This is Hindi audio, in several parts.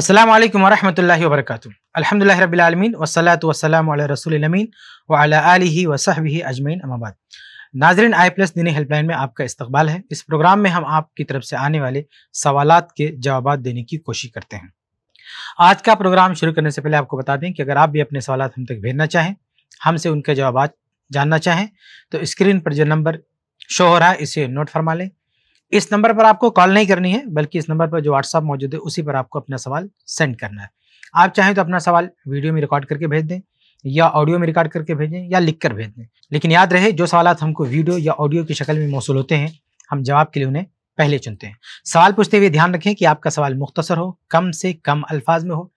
असलम वरहमल वर्क अलहमदिल्ला रबीआलमीन वसलात वसलम रसोलमीन वली वसहबी अजमीन अहमाबाद नाजरन आई प्लस दीनी हेल्पलाइन में आपका इस्तबाल है इस प्रोग्राम में हम आपकी तरफ से आने वाले सवाल के जवाब देने की कोशिश करते हैं आज का प्रोग्राम शुरू करने से पहले आपको बता दें कि अगर आप भी अपने सवाल हम तक भेजना चाहें हमसे उनके जवाब जानना चाहें तो स्क्रीन पर जो नंबर शो हो रहा है इसे नोट फरमा लें इस नंबर पर आपको कॉल नहीं करनी है बल्कि इस नंबर पर जो व्हाट्सअप मौजूद है उसी पर आपको अपना सवाल सेंड करना है आप चाहें तो अपना सवाल वीडियो में रिकॉर्ड करके भेज दें या ऑडियो में रिकॉर्ड करके भेजें या लिख कर भेज दें लेकिन याद रहे जो सवाल हमको वीडियो या ऑडियो की शक्ल में मौसू होते हैं हम जवाब के लिए उन्हें पहले चुनते हैं सवाल पूछते हुए ध्यान रखें कि आपका सवाल मुख्तसर हो कम से कम अल्फाज में हो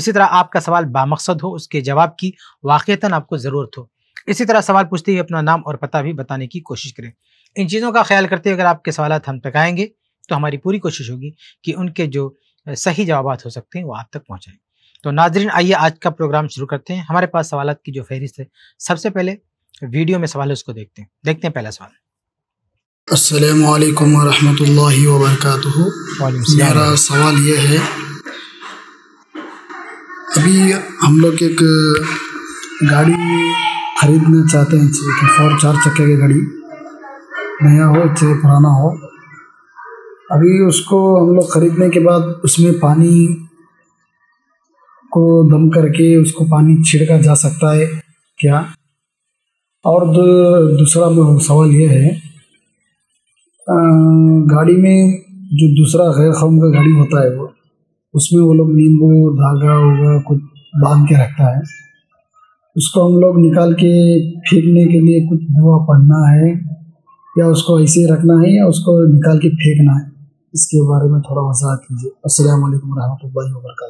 इसी तरह आपका सवाल बामकसद हो उसके जवाब की वाक़ता आपको ज़रूरत हो इसी तरह सवाल पूछते हुए अपना नाम और पता भी बताने की कोशिश करें इन चीज़ों का ख्याल करते हुए अगर आपके सवाल हम तक आएंगे तो हमारी पूरी कोशिश होगी कि उनके जो सही जवाब हो सकते हैं वो आप तक पहुँचाएँ तो नाजरीन आइए आज का प्रोग्राम शुरू करते हैं हमारे पास सवाल की जो फहरिस्त है सबसे पहले वीडियो में सवाल उसको देखते हैं देखते हैं पहला सवाल असलम वालेकुम वरक मेरा सवाल ये है अभी हम लोग एक गाड़ी खरीदना चाहते हैं फोर चार चक्के की गाड़ी नया हो चाहे पुराना हो अभी उसको हम लोग ख़रीदने के बाद उसमें पानी को दम करके उसको पानी छिड़का जा सकता है क्या और दूसरा सवाल यह है आ, गाड़ी में जो दूसरा गैर कौम का गाड़ी होता है वो उसमें वो लोग नींबू धागा वगैरह कुछ बांध के रखता है उसको हम लोग निकाल के फेंकने के लिए कुछ दुआ पढ़ना है या उसको ऐसे रखना है या उसको निकाल के फेंकना है इसके बारे में थोड़ा वजाहत कीजिए असल वरहमल वर्क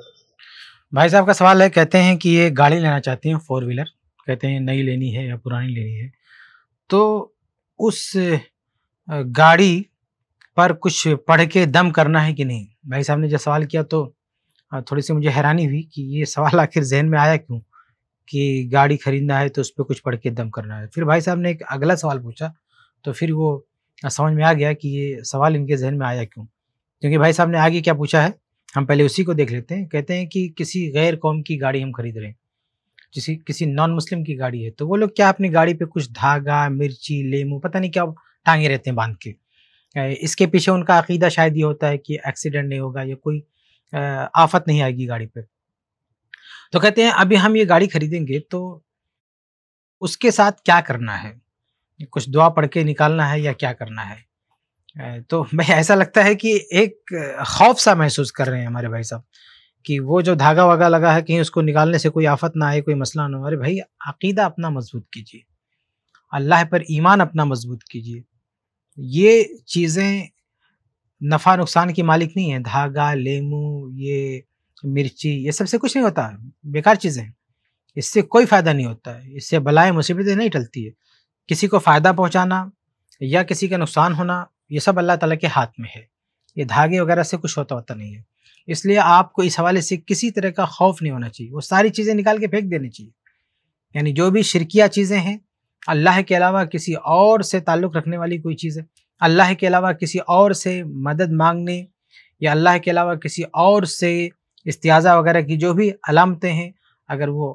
भाई साहब का सवाल है कहते हैं कि ये गाड़ी लेना चाहते हैं फोर व्हीलर कहते हैं नई लेनी है या पुरानी लेनी है तो उस गाड़ी पर कुछ पढ़ के दम करना है कि नहीं भाई साहब ने जब सवाल किया तो थोड़ी सी मुझे हैरानी हुई कि ये सवाल आखिर जहन में आया क्यों कि गाड़ी खरीदना है तो उस पर कुछ पढ़ के दम करना है फिर भाई साहब ने एक अगला सवाल पूछा तो फिर वो समझ में आ गया कि ये सवाल इनके जहन में आया क्यों क्योंकि भाई साहब ने आगे क्या पूछा है हम पहले उसी को देख लेते हैं कहते हैं कि किसी गैर कौम की गाड़ी हम खरीद रहे हैं किसी किसी नॉन मुस्लिम की गाड़ी है तो वो लोग क्या अपनी गाड़ी पे कुछ धागा मिर्ची लेमू पता नहीं क्या टांगे रहते हैं बांध के इसके पीछे उनका अकीदा शायद ये होता है कि एक्सीडेंट नहीं होगा या कोई आफत नहीं आएगी गाड़ी पे तो कहते हैं अभी हम ये गाड़ी खरीदेंगे तो उसके साथ क्या करना है कुछ दुआ पढ़ के निकालना है या क्या करना है तो भाई ऐसा लगता है कि एक खौफ सा महसूस कर रहे हैं हमारे भाई साहब कि वो जो धागा वागा लगा है कहीं उसको निकालने से कोई आफत ना आए कोई मसला ना हो अरे भाई अकीदा अपना मजबूत कीजिए अल्लाह पर ईमान अपना मजबूत कीजिए ये चीज़ें नफ़ा नुकसान की मालिक नहीं है धागा लेमू ये मिर्ची ये सबसे कुछ नहीं होता बेकार चीज़ें इससे कोई फ़ायदा नहीं होता है इससे बलाएं मुसीबतें नहीं टलती है किसी को फ़ायदा पहुंचाना या किसी का नुकसान होना ये सब अल्लाह ताला के हाथ में है ये धागे वगैरह से कुछ होता होता नहीं है इसलिए आपको इस हवाले से किसी तरह का खौफ नहीं होना चाहिए वो सारी चीज़ें निकाल के फेंक देनी चाहिए यानी जो भी शिरकिया चीज़ें हैं अल्लाह के अलावा किसी और से ताल्लुक़ रखने वाली कोई चीज़ है अल्लाह के अलावा किसी और से मदद मांगने या अल्लाह के अलावा किसी और से इस्तियाज़ा वगैरह की जो भी अलामतें हैं अगर वो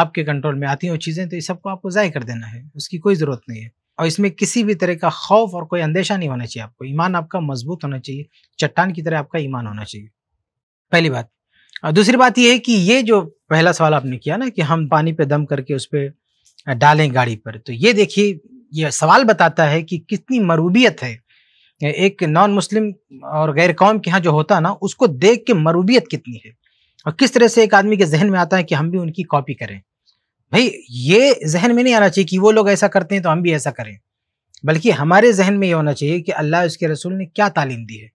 आपके कंट्रोल में आती हैं वो चीज़ें तो ये सबको आपको ज़ाय कर देना है उसकी कोई ज़रूरत नहीं है और इसमें किसी भी तरह का खौफ और कोई अंदेशा नहीं होना चाहिए आपको ईमान आपका मजबूत होना चाहिए चट्टान की तरह आपका ईमान होना चाहिए पहली बात और दूसरी बात यह है कि ये जो पहला सवाल आपने किया ना कि हम पानी पे दम करके उस पर डालें गाड़ी पर तो ये देखिए ये सवाल बताता है कि कितनी मरूबियत है एक नॉन मुस्लिम और गैर कौम के यहाँ जो होता ना उसको देख के मरूबियत कितनी है और किस तरह से एक आदमी के जहन में आता है कि हम भी उनकी कॉपी करें भाई ये जहन में नहीं आना चाहिए कि वो लोग ऐसा करते हैं तो हम भी ऐसा करें बल्कि हमारे जहन में ये होना चाहिए कि अल्लाह उसके रसूल ने क्या तालीम दी है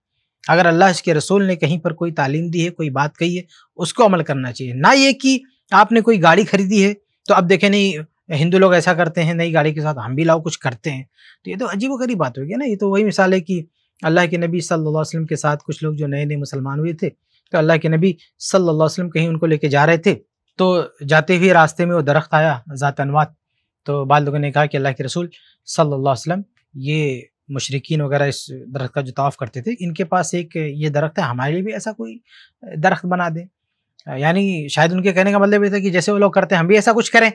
अगर अल्लाह उसके रसूल ने कहीं पर कोई तालीम दी है कोई बात कही है उसको अमल करना चाहिए ना ये कि आपने कोई गाड़ी खरीदी है तो अब देखें नहीं हिंदू लोग ऐसा करते हैं नई गाड़ी के साथ हम भी लाओ कुछ करते हैं तो ये तो अजीब वरीब बात हो ना ये तो वही मिसाल है कि अल्लाह के नबी सल्लल्लाहु अलैहि वसल्लम के साथ कुछ लोग जो नए नए मुसलमान हुए थे तो अल्लाह के नबी सल्लल्लाहु अलैहि वसल्लम कहीं उनको लेके जा रहे थे तो जाते हुए रास्ते में वो दरख्त आया ज़ात अनवात तो बाद लोगों ने कहा कि अल्लाह के रसूल सल्लल्लाहु अलैहि वसल्लम ये मशरकिन वगैरह इस दरख्त का जो ताफ़ करते थे इनके पास एक ये दरख्त है हमारे लिए भी ऐसा कोई दरख्त बना दें यानी शायद उनके कहने का मतलब ये था कि जैसे वो लोग करते हैं हम भी ऐसा कुछ करें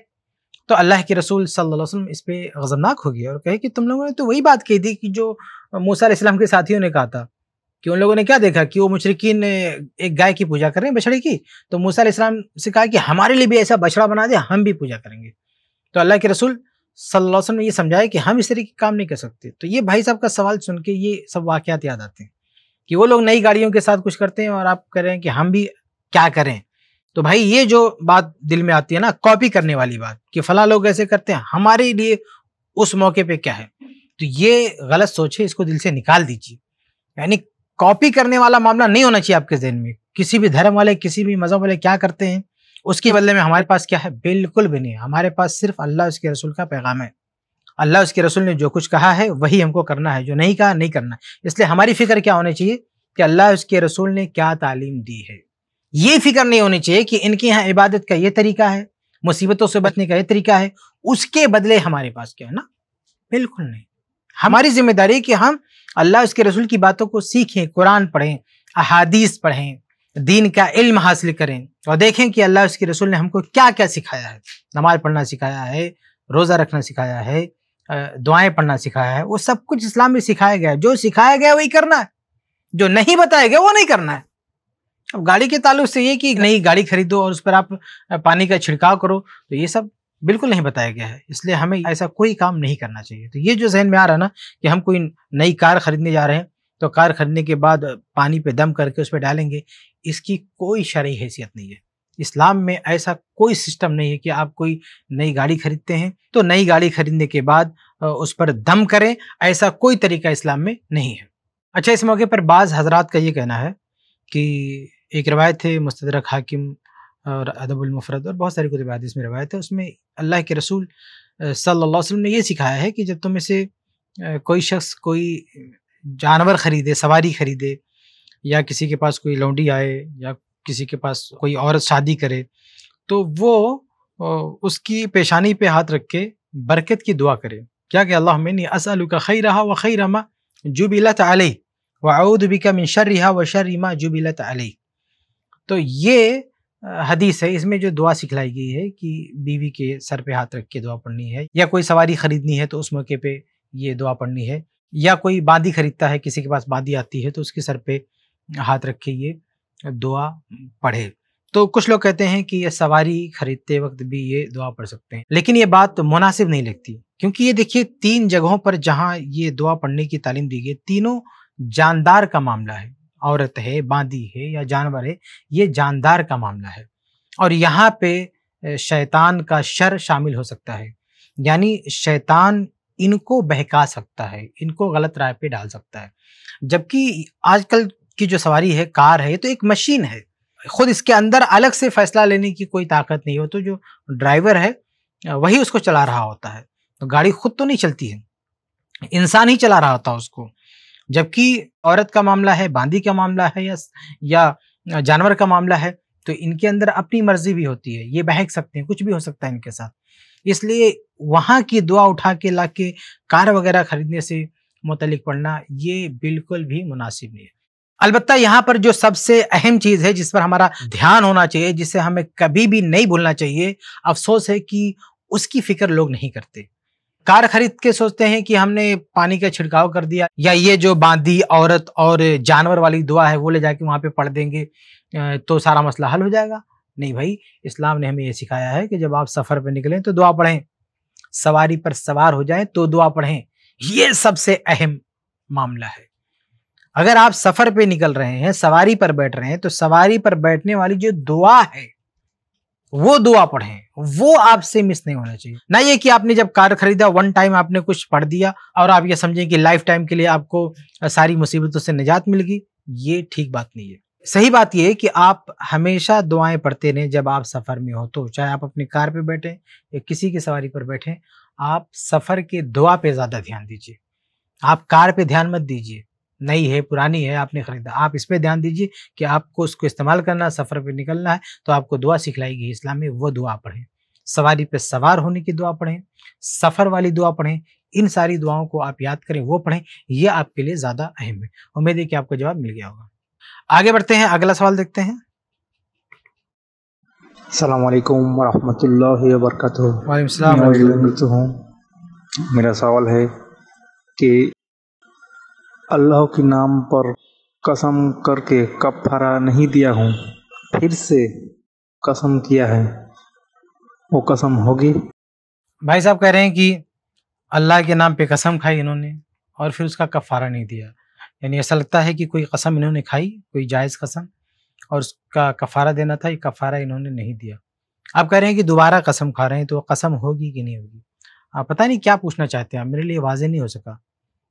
तो अल्लाह के रसूल सल्लल्लाहु अलैहि वसल्लम इस पर गज़बनाक हो गया और कहे कि तुम लोगों ने तो वही बात कही थी कि जो मूसा इस्लाम के साथियों ने कहा था कि उन लोगों ने क्या देखा कि वो मुशरकिन एक गाय की पूजा कर रहे हैं बछड़े की तो मूसा इस्लाम से कहा कि हमारे लिए भी ऐसा बछड़ा बना दे हम भी पूजा करेंगे तो अल्लाह के रसूल सल्लासन ने यह समझाया कि हम इस तरीके काम नहीं कर सकते तो ये भाई साहब का सवाल सुन के ये सब वाक़ात याद आते हैं कि वो लोग नई गाड़ियों के साथ कुछ करते हैं और आप कह रहे हैं कि हम भी क्या करें तो भाई ये जो बात दिल में आती है ना कॉपी करने वाली बात कि फला लोग ऐसे करते हैं हमारे लिए उस मौके पर क्या है तो ये गलत सोच है इसको दिल से निकाल दीजिए यानी कॉपी करने वाला मामला नहीं होना चाहिए आपके जहन में किसी भी धर्म वाले किसी भी मजहब वाले क्या करते हैं उसके बदले में हमारे पास क्या है बिल्कुल भी नहीं हमारे पास सिर्फ अल्लाह उसके रसूल का पैगाम है अल्लाह उसके रसूल ने जो कुछ कहा है वही हमको करना है जो नहीं कहा नहीं करना इसलिए हमारी फिक्र क्या होनी चाहिए कि अल्लाह उसके रसूल ने क्या तालीम दी है ये फिक्र नहीं होनी चाहिए कि इनके यहाँ इबादत का ये तरीका है मुसीबतों से बचने का ये तरीका है उसके बदले हमारे पास क्या है ना बिल्कुल नहीं हमारी जिम्मेदारी कि हम अल्लाह उसके रसूल की बातों को सीखें कुरान पढ़ें अहादीस पढ़ें दीन का इल्म हासिल करें और देखें कि अल्लाह उसके रसूल ने हमको क्या क्या सिखाया है नमाज पढ़ना सिखाया है रोज़ा रखना सिखाया है दुआएं पढ़ना सिखाया है वो सब कुछ इस्लाम में सिखाया गया है जो सिखाया गया वही करना है जो नहीं बताया गया वो नहीं करना है अब गाड़ी के ताल्लुक से ये कि नई गाड़ी खरीदो और उस पर आप पानी का छिड़काव करो तो ये सब बिल्कुल नहीं बताया गया है इसलिए हमें ऐसा कोई काम नहीं करना चाहिए तो ये जो जहन में आ रहा है ना कि हम कोई नई कार खरीदने जा रहे हैं तो कार खरीदने के बाद पानी पे दम करके उस पर डालेंगे इसकी कोई शर्य हैसियत नहीं है इस्लाम में ऐसा कोई सिस्टम नहीं है कि आप कोई नई गाड़ी खरीदते हैं तो नई गाड़ी खरीदने के बाद उस पर दम करें ऐसा कोई तरीका इस्लाम में नहीं है अच्छा इस मौके पर बाज़ हजरात का ये कहना है कि एक रवायत है मुस्तरक हाकिम और अदबुलमफरत और बहुत सारी कुतब हदीस में रवायत है उसमें अल्लाह के रसूल सल्लल्लाहु अलैहि वसल्लम ने यह सिखाया है कि जब तुम इसे कोई शख्स कोई जानवर ख़रीदे सवारी ख़रीदे या किसी के पास कोई लौंडी आए या किसी के पास कोई औरत शादी करे तो वो उसकी पेशानी पे हाथ रख के बरकत की दुआ करे क्या कि अल्लाह मैंने असलू का खई रहा व खई रमा जुबिलत अली व का मिन शर व शर रिमा जुबिलत अली तो ये हदीस है इसमें जो दुआ सिखलाई गई है कि बीवी के सर पे हाथ रख के दुआ पढ़नी है या कोई सवारी खरीदनी है तो उस मौके पे ये दुआ पढ़नी है या कोई बाँधी खरीदता है किसी के पास बाँधी आती है तो उसके सर पे हाथ रख के ये दुआ पढ़े तो कुछ लोग कहते हैं कि ये सवारी खरीदते वक्त भी ये दुआ पढ़ सकते हैं लेकिन ये बात मुनासिब नहीं लगती क्योंकि ये देखिए तीन जगहों पर जहाँ ये दुआ पढ़ने की तालीम दी गई तीनों जानदार का मामला है औरत है बांदी है या जानवर है ये जानदार का मामला है और यहाँ पे शैतान का शर शामिल हो सकता है यानी शैतान इनको बहका सकता है इनको गलत राय पे डाल सकता है जबकि आजकल की जो सवारी है कार है तो एक मशीन है खुद इसके अंदर अलग से फैसला लेने की कोई ताकत नहीं हो तो जो ड्राइवर है वही उसको चला रहा होता है तो गाड़ी खुद तो नहीं चलती है इंसान ही चला रहा होता है उसको जबकि औरत का मामला है बांदी का मामला है या या जानवर का मामला है तो इनके अंदर अपनी मर्जी भी होती है ये बहक सकते हैं कुछ भी हो सकता है इनके साथ इसलिए वहाँ की दुआ उठा के ला के कार वगैरह खरीदने से मुतलिक पढ़ना ये बिल्कुल भी मुनासिब नहीं है अलबत् यहाँ पर जो सबसे अहम चीज़ है जिस पर हमारा ध्यान होना चाहिए जिसे हमें कभी भी नहीं भूलना चाहिए अफसोस है कि उसकी फिक्र लोग नहीं करते कार खरीद के सोचते हैं कि हमने पानी का छिड़काव कर दिया या ये जो बांधी औरत और जानवर वाली दुआ है वो ले जाके वहाँ पे पढ़ देंगे तो सारा मसला हल हो जाएगा नहीं भाई इस्लाम ने हमें ये सिखाया है कि जब आप सफ़र पर निकलें तो दुआ पढ़ें सवारी पर सवार हो जाएं तो दुआ पढ़ें ये सबसे अहम मामला है अगर आप सफ़र पर निकल रहे हैं सवारी पर बैठ रहे हैं तो सवारी पर बैठने वाली जो दुआ है वो दुआ पढ़ें वो आपसे मिस नहीं होना चाहिए ना ये कि आपने जब कार खरीदा वन टाइम आपने कुछ पढ़ दिया और आप ये समझें कि लाइफ टाइम के लिए आपको सारी मुसीबतों से निजात मिलगी ये ठीक बात नहीं है सही बात यह है कि आप हमेशा दुआएं पढ़ते रहें जब आप सफ़र में हो तो चाहे आप अपनी कार पे बैठे या किसी की सवारी पर बैठे आप सफ़र के दुआ पे ज़्यादा ध्यान दीजिए आप कार पे ध्यान मत दीजिए नई है पुरानी है आपने खरीदा आप इस पर ध्यान दीजिए कि आपको उसको इस्तेमाल करना सफ़र पर निकलना है तो आपको दुआ सिखलाएगी इस्लाम में वो दुआ पढ़ें सवारी पे सवार होने की दुआ पढ़ें सफ़र वाली दुआ पढ़ें इन सारी दुआओं को आप याद करें वो पढ़ें ये आपके लिए ज़्यादा अहम है उम्मीद है कि आपको जवाब मिल गया होगा आगे बढ़ते हैं अगला सवाल देखते हैं अलकुम वरहमतुल्लाहि मेरा सवाल है कि अल्लाह के नाम पर कसम करके कफारा नहीं दिया हूँ फिर से कसम किया है वो कसम होगी भाई साहब कह रहे हैं कि अल्लाह के नाम पे कसम खाई इन्होंने और फिर उसका कफारा नहीं दिया यानी ऐसा लगता है कि कोई कसम इन्होंने खाई कोई जायज़ कसम और उसका कफारा देना था ये कफारा इन्होंने नहीं दिया आप कह रहे हैं कि दोबारा कसम खा रहे हैं तो कसम होगी कि नहीं होगी आप पता नहीं क्या पूछना चाहते हैं मेरे लिए वाजे नहीं हो सका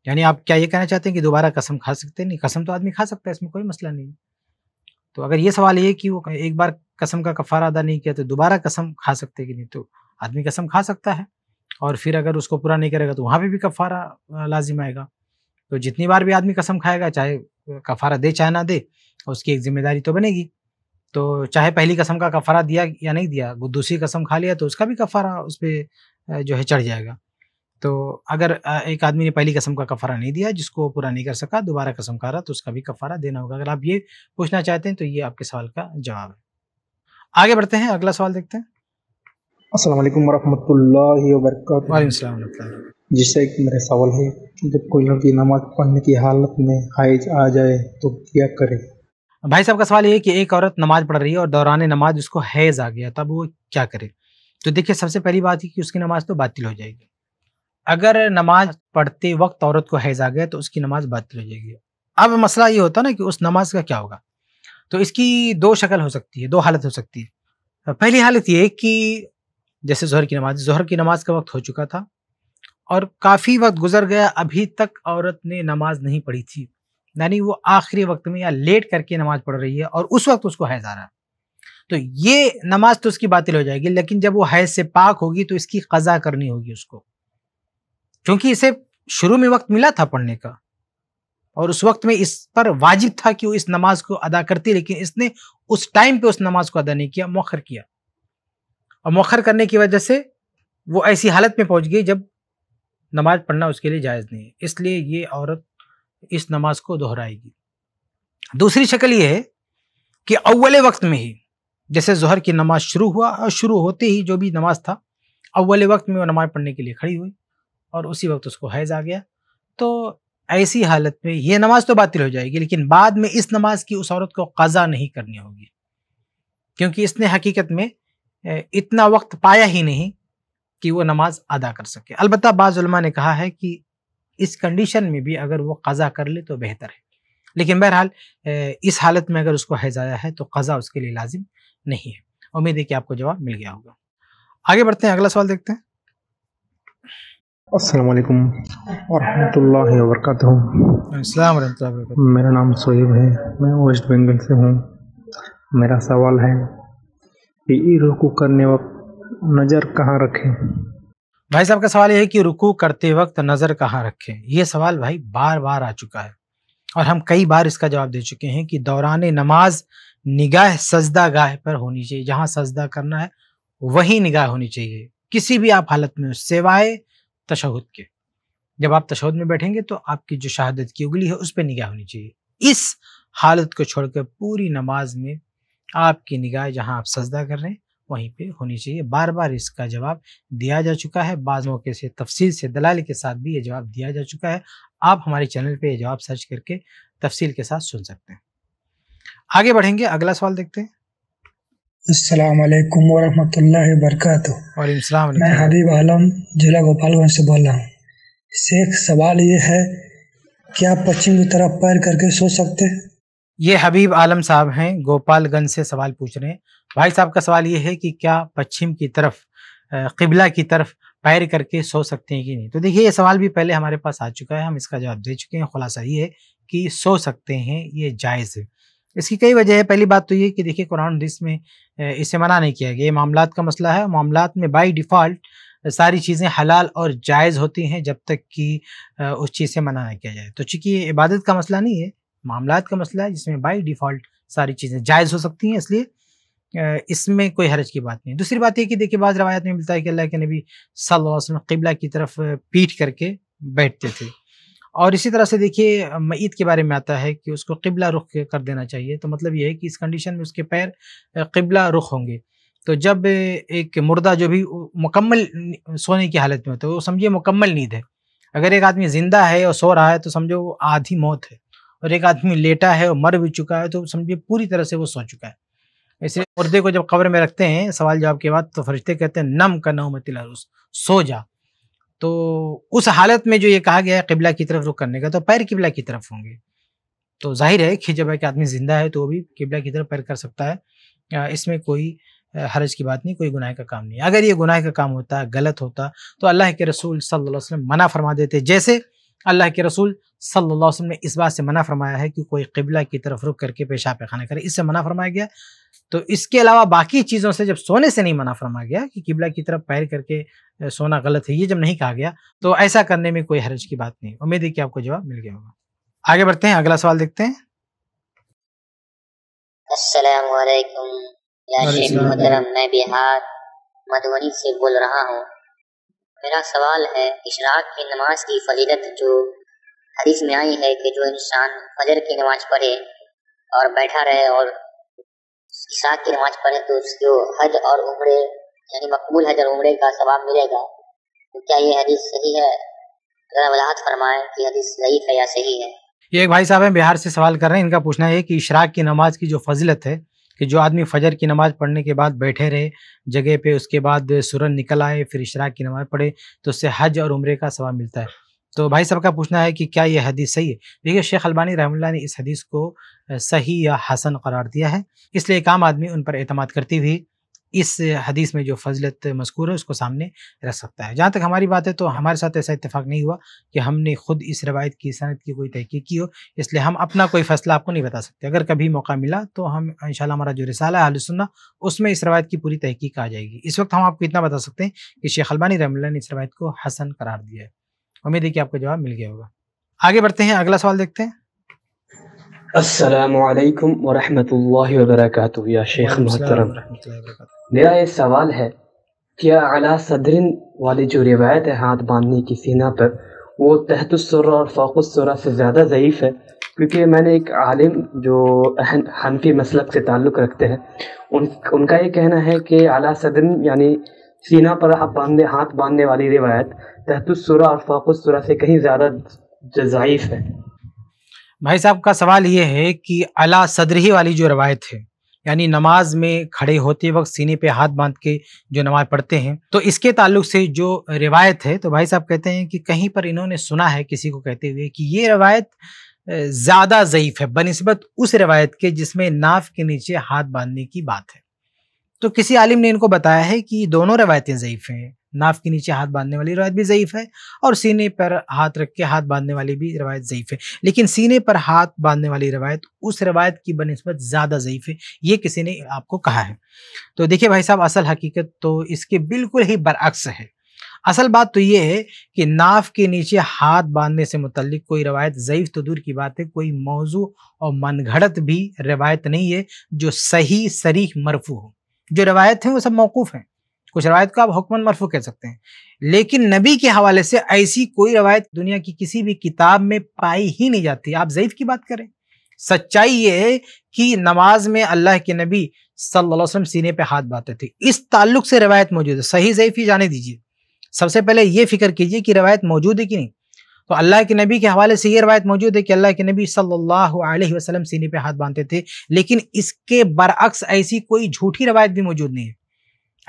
यानी आप क्या ये कहना चाहते हैं कि दोबारा कसम खा सकते नहीं कसम तो आदमी खा सकता है इसमें कोई मसला नहीं तो अगर ये सवाल ये कि वो एक बार कसम का कफारा अदा नहीं किया तो दोबारा कसम खा सकते कि नहीं तो आदमी कसम खा सकता है और फिर अगर उसको पूरा नहीं करेगा तो वहाँ पर भी कफारा लाजिम आएगा तो जितनी बार भी आदमी कसम खाएगा चाहे कफारा दे चाहे ना दे उसकी एक जिम्मेदारी तो बनेगी तो चाहे पहली कसम का कफारा दिया या नहीं दिया वो दूसरी कसम खा लिया तो उसका भी कफारा उस पर जो है चढ़ जाएगा तो अगर एक आदमी ने पहली कसम का कफारा नहीं दिया जिसको पूरा नहीं कर सका दोबारा कसम खा रहा तो उसका भी कफारा देना होगा अगर आप ये पूछना चाहते हैं तो ये आपके सवाल का जवाब है आगे बढ़ते हैं अगला सवाल देखते हैं अस्सलाम वालेकुम वरहमतुल्लाहि वबरकातुहू वालेकुम जिससे एक मेरा सवाल है जब कोई लड़की नमाज पढ़ने की हालत में हाइज आ जाए तो क्या करे भाई साहब का सवाल ये है कि एक औरत नमाज पढ़ रही है और दौरान नमाज उसको हैज आ गया तब तो वो क्या करे तो देखिए सबसे पहली बात है कि उसकी नमाज तो बातिल हो जाएगी अगर नमाज अच्छा। पढ़ते वक्त औरत को हैज आ गया तो उसकी नमाज बातिल हो जाएगी अब मसला ये होता है ना कि उस नमाज का क्या होगा तो इसकी दो शक्ल हो सकती है दो हालत हो सकती है पहली हालत ये कि जैसे जहर की नमाज जहर की नमाज का वक्त हो चुका था और काफ़ी वक्त गुजर गया अभी तक औरत ने नमाज नहीं पढ़ी थी यानी वो आखिरी वक्त में या लेट करके नमाज पढ़ रही है और उस वक्त उसको हैज आ रहा है तो ये नमाज तो उसकी बातिल हो जाएगी लेकिन जब वो हैज से पाक होगी तो इसकी कज़ा करनी होगी उसको क्योंकि इसे शुरू में वक्त मिला था पढ़ने का और उस वक्त में इस पर वाजिब था कि वो इस नमाज को अदा करती लेकिन इसने उस टाइम पे उस नमाज को अदा नहीं किया मौखर किया और मौखर करने की वजह से वो ऐसी हालत में पहुंच गई जब नमाज पढ़ना उसके लिए जायज़ नहीं है इसलिए ये औरत इस नमाज को दोहराएगी दूसरी शक्ल ये है कि अव्वल वक्त में ही जैसे जहर की नमाज शुरू हुआ और शुरू होते ही जो भी नमाज था अव्वल वक्त में वो नमाज पढ़ने के लिए खड़ी हुई और उसी वक्त उसको हैज़ आ गया तो ऐसी हालत में ये नमाज़ तो बातिल हो जाएगी लेकिन बाद में इस नमाज की उस औरत को कज़ा नहीं करनी होगी क्योंकि इसने हकीकत में इतना वक्त पाया ही नहीं कि वो नमाज अदा कर सके अलबत् बाज़ुलमा ने कहा है कि इस कंडीशन में भी अगर वो कज़ा कर ले तो बेहतर है लेकिन बहरहाल इस हालत में अगर उसको हैज़ आया है तो कज़ा उसके लिए लाजिम नहीं है उम्मीद है कि आपको जवाब मिल गया होगा आगे बढ़ते हैं अगला सवाल देखते हैं असलकम वालेकुम वरक मेरा नाम सोहेब है मैं वेस्ट बंगल से हूँ मेरा सवाल है पीई रुकू करने वक्त नज़र कहाँ रखें भाई साहब का सवाल यह है कि रुकू करते वक्त नज़र कहाँ रखें ये सवाल भाई बार बार आ चुका है और हम कई बार इसका जवाब दे चुके हैं कि दौरान नमाज निगाह सजदा गाह पर होनी चाहिए जहाँ सजदा करना है वही निगाह होनी चाहिए किसी भी आप हालत में सेवाए तशहद के जब आप तशहद में बैठेंगे तो आपकी जो शहादत की उगली है उस पर निगाह होनी चाहिए इस हालत को छोड़कर पूरी नमाज में आपकी निगाह जहाँ आप सजदा कर रहे हैं वहीं पे होनी चाहिए बार बार इसका जवाब दिया जा चुका है बाद मौके से तफसील से दलाल के साथ भी ये जवाब दिया जा चुका है आप हमारे चैनल पे ये जवाब सर्च करके तफसील के साथ सुन सकते हैं आगे बढ़ेंगे अगला सवाल देखते हैं अस्सलाम वालेकुम वरहमतुल्लाहि मैं हबीब आलम जिला गोपालगंज से बोल रहा हूँ शेख सवाल ये है क्या पश्चिम की तरफ पैर करके सो सकते हैं ये हबीब आलम साहब हैं गोपालगंज से सवाल पूछ रहे हैं भाई साहब का सवाल ये है कि क्या पश्चिम की तरफ किबला की तरफ पैर करके सो सकते हैं कि नहीं तो देखिए ये सवाल भी पहले हमारे पास आ चुका है हम इसका जवाब दे चुके हैं खुलासा ये है कि सो सकते हैं ये जायज़ है इसकी कई वजह है पहली बात तो ये कि देखिए कुरान हदीस में इसे मना नहीं किया गया ये मामला का मसला है मामला में बाई डिफ़ॉल्ट सारी चीज़ें हलाल और जायज़ होती हैं जब तक कि उस चीज़ से मना नहीं किया जाए तो चूँकि ये इबादत का मसला नहीं है मामला का मसला है जिसमें बाई डिफ़ॉल्ट सारी चीज़ें जायज़ हो सकती हैं इसलिए इसमें कोई हरज की बात नहीं दूसरी बात यह कि देखिए बाज़ रवायत में मिलता है कि अल्लाह के नबी सल्लल्लाहु अलैहि वसल्लम क़िबला की तरफ पीठ करके बैठते थे और इसी तरह से देखिए ईद के बारे में आता है कि उसको किबला रुख कर देना चाहिए तो मतलब यह है कि इस कंडीशन में उसके पैर किबला रुख होंगे तो जब एक मुर्दा जो भी मुकम्मल सोने की हालत में होता है वो समझिए मुकम्मल नींद है अगर एक आदमी ज़िंदा है और सो रहा है तो समझो वो आधी मौत है और एक आदमी लेटा है और मर भी चुका है तो समझिए पूरी तरह से वो सो चुका है इसलिए मुर्दे को जब कब्र में रखते हैं सवाल जवाब के बाद तो फरिश्ते कहते हैं नम का नौ सो जा तो उस हालत में जो ये कहा गया है किबला की तरफ रुख करने का तो पैर किबला की तरफ होंगे तो जाहिर है कि जब एक आदमी ज़िंदा है तो वो भी किबला की तरफ पैर कर सकता है इसमें कोई हरज की बात नहीं कोई गुनाह का काम नहीं अगर ये गुनाह का काम होता गलत होता तो अल्लाह के रसूल सल्लल्लाहु अलैहि वसल्लम मना फरमा देते जैसे अल्लाह के रसूल सल्लल्लाहु अलैहि वसल्लम ने इस बात से मना फरमाया है कि कोई किबला की तरफ रुक करके पेशाब पैखाना करे इससे मना फरमाया गया तो इसके अलावा बाकी चीज़ों से जब सोने से नहीं मना फरमा गया कि किबला की तरफ पैर करके सोना गलत है ये जब नहीं कहा गया तो ऐसा करने में कोई हरज की बात नहीं उम्मीद है कि आपको जवाब मिल गया होगा आगे बढ़ते हैं अगला सवाल देखते हैं मैं बिहार मधुबनी से बोल रहा हूँ मेरा सवाल है इशराक की नमाज की फजीलत जो हदीस में आई है कि जो इंसान फजर की नमाज पढ़े और बैठा रहे और ईशा की नमाज पढ़े तो उसको हज और उम्र यानी मकबूल हज और उम्र का सवाब मिलेगा तो क्या ये हदीस सही है वजाहत फरमाए कि हदीस सही है या सही है ये एक भाई साहब हैं बिहार से सवाल कर रहे हैं इनका पूछना है कि इशराक की नमाज की जो फजीलत है कि जो आदमी फजर की नमाज पढ़ने के बाद बैठे रहे जगह पे उसके बाद सुरन निकल आए फिर इशराक की नमाज पढ़े तो उससे हज और उम्र का सवाब मिलता है तो भाई साहब का पूछना है कि क्या यह हदीस सही है देखिए शेख अलबानी रहमुल्ला ने इस हदीस को सही या हसन करार दिया है इसलिए एक आम आदमी उन पर अतमाद करती हुई इस हदीस में जो फजलत मस्कूर है उसको सामने रख सकता है जहाँ तक हमारी बात है तो हमारे साथ ऐसा इतफाक़ नहीं हुआ कि हमने खुद इस रवायत की सनत की कोई तहकीक की हो इसलिए हम अपना कोई फैसला आपको नहीं बता सकते अगर कभी मौका मिला तो हम इन हमारा जो रिसाला है आलसन्ना उसमें इस रवायत की पूरी तहकीक आ जाएगी इस वक्त हम आपको इतना बता सकते हैं कि शेख अलबानी रमल्ला ने इस रवायत को हसन करार दिया है उम्मीद है कि आपको जवाब मिल गया होगा आगे बढ़ते हैं अगला सवाल देखते हैं असलकम वरहमल वबरक या शेख मोहतरम मेरा ये सवाल है क्या अला सदरिन वाली जो रिवायत है हाथ बांधने की सीना पर वो तहत सुर और फ़ोकुसरा से ज़्यादा ज़यीफ़ है क्योंकि मैंने एक आलिम जो हनफी मसलक से ताल्लुक़ रखते हैं उन उनका ये कहना है कि अला सदरिन यानी सीना पर हाथ बांधने हाथ बांधने वाली रिवायत तहत तहतुसरा और फ़ोकुसरा से कहीं ज़्यादा ज़यीफ़ है भाई साहब का सवाल ये है कि अला सदरही वाली जो रवायत है यानी नमाज में खड़े होते वक्त सीने पे हाथ बांध के जो नमाज पढ़ते हैं तो इसके ताल्लुक से जो रिवायत है तो भाई साहब कहते हैं कि कहीं पर इन्होंने सुना है किसी को कहते हुए कि ये रवायत ज़्यादा ज़यीफ़ है बनस्बत उस रवायत के जिसमें नाफ के नीचे हाथ बांधने की बात है तो किसी आलिम ने इनको बताया है कि दोनों रवायतें ज़यीफ़ हैं नाफ के नीचे हाथ बांधने वाली रवायत भी ज़यीफ़ है और सीने पर हाथ रख के हाथ बांधने वाली भी रवायत ज़यीफ़ है लेकिन सीने पर हाथ बांधने वाली रवायत उस रवायत की बनस्बत ज़्यादा ज़यीफ़ है ये किसी ने आपको कहा है तो देखिए भाई साहब असल हकीकत तो इसके बिल्कुल ही बरअक्स है असल बात तो ये है कि नाफ के नीचे हाथ बांधने से मुतलिक कोई रवायत ज़यीफ़ तो दूर की बात है कोई मौजू और घड़त भी रवायत नहीं है जो सही सरीह मरफू हो जो रवायत हैं वो सब मौकूफ़ हैं कुछ रवायत को आप हुक्मन मरफू कह सकते हैं लेकिन नबी के हवाले से ऐसी कोई रवायत दुनिया की किसी भी किताब में पाई ही नहीं जाती आप ज़ैफ़ की बात करें सच्चाई ये है कि नमाज में अल्लाह के नबी सल्लल्लाहु अलैहि वसल्लम सीने पे हाथ बाते थे इस ताल्लुक से रवायत मौजूद है सही ज़ैफ़ ही जाने दीजिए सबसे पहले ये फिक्र कीजिए कि रवायत मौजूद है कि नहीं तो अल्लाह के नबी के हवाले से ये रवायत मौजूद है कि अल्लाह के नबी सल्लल्लाहु अलैहि वसल्लम सीने पे हाथ बांधते थे लेकिन इसके बरअक्स ऐसी कोई झूठी रवायत भी मौजूद नहीं है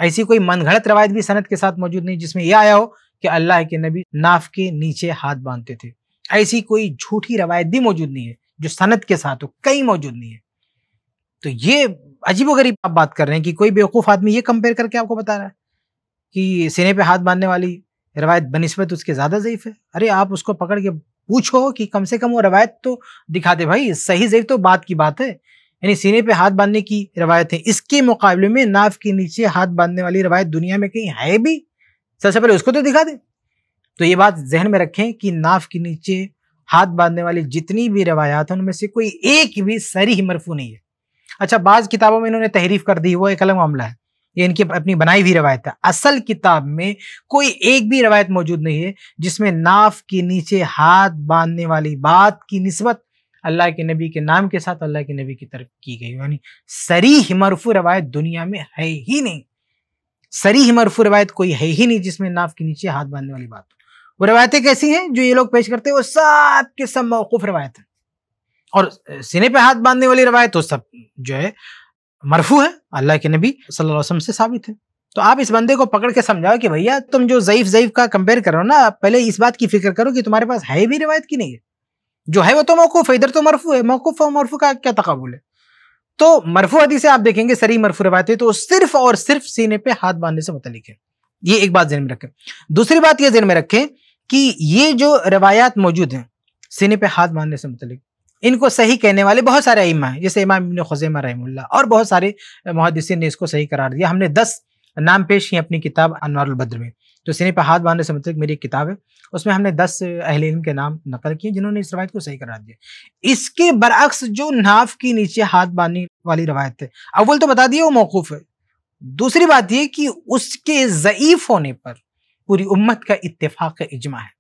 ऐसी कोई घड़त रवायत भी सनत के साथ मौजूद नहीं जिसमें यह आया हो कि अल्लाह के नबी नाफ के नीचे हाथ बांधते थे ऐसी कोई झूठी रवायत भी मौजूद नहीं है जो सनत के साथ हो कहीं मौजूद नहीं है तो ये अजीब वरीब आप बात कर रहे हैं कि कोई बेवकूफ़ आदमी ये कंपेयर करके आपको बता रहा है कि सीने पे हाथ बांधने वाली रवायत बनस्बत उसके ज़्यादा ज़यीफ़ है अरे आप उसको पकड़ के पूछो कि कम से कम वो रवायत तो दिखा दे भाई सही ज़यीफ़ तो बात की बात है यानी सीने पे हाथ बांधने की रवायत है इसके मुकाबले में नाव के नीचे हाथ बांधने वाली रवायत दुनिया में कहीं है भी सबसे पहले उसको तो दिखा दे तो ये बात जहन में रखें कि नाव के नीचे हाथ बांधने वाली जितनी भी रवायात हैं उनमें से कोई एक भी सरी मरफू नहीं है अच्छा बाज़ किताबों में इन्होंने तहरीफ कर दी वो एक अलग मामला है ये इनकी अपनी बनाई हुई रवायत है असल किताब में कोई एक भी रवायत मौजूद नहीं है जिसमें नाफ के नीचे हाथ बांधने वाली बात की नस्बत अल्लाह के नबी के नाम के साथ अल्लाह के नबी की तरफ की गई यानी सरी हिमरफू रवायत दुनिया में है ही नहीं सरी हिमरफू रवायत कोई है ही नहीं जिसमें नाफ के नीचे हाथ बांधने वाली बात हो वो रवायतें कैसी हैं जो ये लोग पेश करते हैं वो सब के सब मौकूफ़ रवायत हैं और सीने पे हाथ बांधने वाली रवायत तो सब जो है मरफू है अल्लाह के नबी सल्लल्लाहु अलैहि वसल्लम से साबित है तो आप इस बंदे को पकड़ के समझाओ कि भैया तुम जो ज़यीफ़ ज़यीफ़ का कंपेयर करो ना पहले इस बात की फिक्र करो कि तुम्हारे पास है भी रिवायत की नहीं है जो है वो तो मौकूफ़ है इधर तो मरफू है मौकूफ़ और मरफू का क्या तकबुल है तो मरफू हदीस से आप देखेंगे सरी मरफू रवायत है तो सिर्फ और सिर्फ सीने पे हाथ बांधने से मुतलिक है ये एक बात जहन में रखें दूसरी बात ये जहन में रखें कि ये जो रवायात मौजूद हैं सीने पे हाथ बांधने से मुतलिक इनको सही कहने वाले बहुत सारे इमा हैं जैसे इमाम इबन खुजैमा रहमुल्ला और बहुत सारे मुहदसिन ने इसको सही करार दिया हमने दस नाम पेश किए अपनी किताब अनवारुल बद्र में जो सीने पर हाथ बांधने से मतलब मेरी किताब है उसमें हमने दस अहल के नाम नकल किए जिन्होंने इस रवायत को सही करा दिया इसके बरक्स जो नाफ के नीचे हाथ बांधने वाली रवायत थे अव्वल तो बता दिए वो मौकूफ़ है दूसरी बात यह कि उसके ज़यीफ़ होने पर पूरी उम्मत का इतफाक़ इजमा है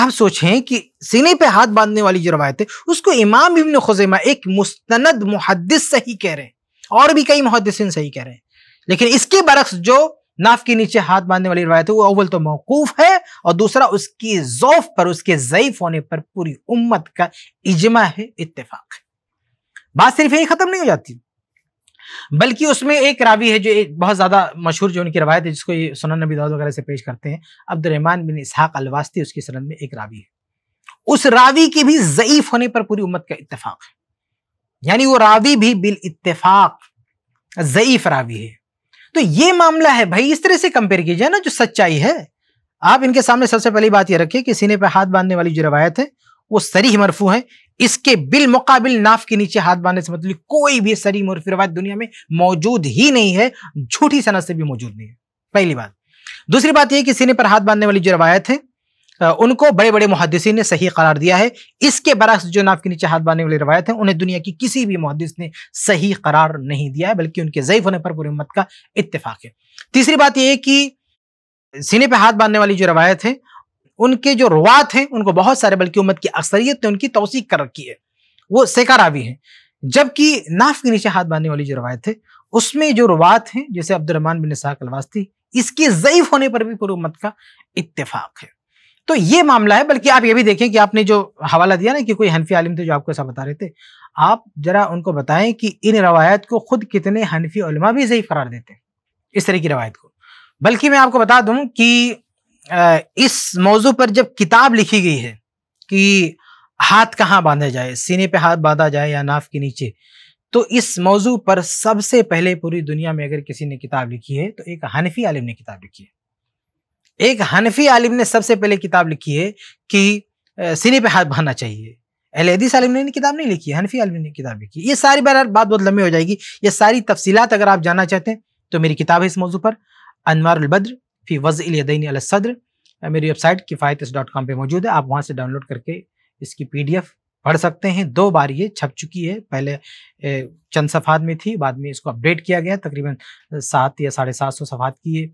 आप सोचें कि सीने पे हाथ बांधने वाली जो रवायत है उसको इमाम इबन खुजैमा एक मुस्तनद मुहदस सही कह रहे हैं और भी कई मुहदसिन सही कह रहे हैं लेकिन इसके बरक्स जो नाफ के नीचे हाथ बांधने वाली रवायत है वो अव्वल तो मौकूफ है और दूसरा उसकी जौफ पर उसके जयफ होने पर पूरी उम्मत का इजमा है इतफाक़ है बात सिर्फ यही ख़त्म नहीं हो जाती बल्कि उसमें एक रावी है जो एक बहुत ज़्यादा मशहूर जो उनकी रवायत है जिसको ये सुनन नबी दाऊद वगैरह से पेश करते हैं अब्दुलरहमान बिन इसहाक अलवास्ती उसकी सनद में एक रावी है उस रावी के भी ज़यीफ होने पर पूरी उम्मत का इत्तेफाक है यानी वो रावी भी बिल इत्तेफाक ज़यीफ रावी है तो ये मामला है भाई इस तरह से कंपेयर कीजिए ना जो सच्चाई है आप इनके सामने सबसे पहली बात यह रखिए कि सीने पर हाथ बांधने वाली जो रवायत है वो सरी मरफू है इसके बिल मुकाबिल नाफ के नीचे हाथ बांधने से मतलब कोई भी सरी मरफी रवायत दुनिया में मौजूद ही नहीं है झूठी सनत से भी मौजूद नहीं है पहली बात दूसरी बात यह कि सीने पर हाथ बांधने वाली जो रवायत है उनको बड़े बड़े मुहदसिन ने सही करार दिया है इसके बरक्स जो नाव के नीचे हाथ बांधने वाली रवायत है उन्हें दुनिया की किसी भी मुहदस ने सही करार नहीं दिया है बल्कि उनके ज़यीफ होने पर पूरी उम्मत का इतफाक़ है तीसरी बात यह कि सीने पर हाथ बांधने वाली जो रवायत है उनके जो रवात हैं उनको बहुत सारे बल्कि उम्मत की अक्सरियत ने उनकी तोसीक कर रखी है वो सेकारावी हैं जबकि नाफ के नीचे हाथ बांधने वाली जो रवायत है उसमें जो रवात हैं जैसे अब्दुलरमान बिन साक अलवास्ती इसके ज़यीफ होने पर भी पूरी उम्मत का इतफाक़ है तो ये मामला है बल्कि आप ये भी देखें कि आपने जो हवाला दिया ना कि कोई हनफी आलिम थे जो आपको ऐसा बता रहे थे आप जरा उनको बताएं कि इन रवायत को खुद कितने हनफी उलमा भी सही करार देते हैं इस तरह की रवायत को बल्कि मैं आपको बता दूं कि इस मौजू पर जब किताब लिखी गई है कि हाथ कहाँ बांधा जाए सीने पे हाथ बांधा जाए या नाफ के नीचे तो इस मौजू पर सबसे पहले पूरी दुनिया में अगर किसी ने किताब लिखी है तो एक हनफी आलिम ने किताब लिखी है एक हनफी आलिम ने सबसे पहले किताब लिखी है कि सीने पे हाथ बहाना चाहिए अहलहदीस आलिम ने किताब नहीं लिखी हनफी आलिम ने किताब लिखी ये सारी बार बात बहुत लंबी हो जाएगी ये सारी तफसीत अगर आप जानना चाहते हैं तो मेरी किताब है इस मौजू पर अनवारबद्र फी वज़ीन अलसद्र मेरी वेबसाइट किफ़ायत डॉट कॉम पर मौजूद है आप वहाँ से डाउनलोड करके इसकी पी डी एफ़ पढ़ सकते हैं दो बार ये छप चुकी है पहले चंद सफ़ात में थी बाद में इसको अपडेट किया गया तकरीबन सात या साढ़े सात सौ सफ़ात की है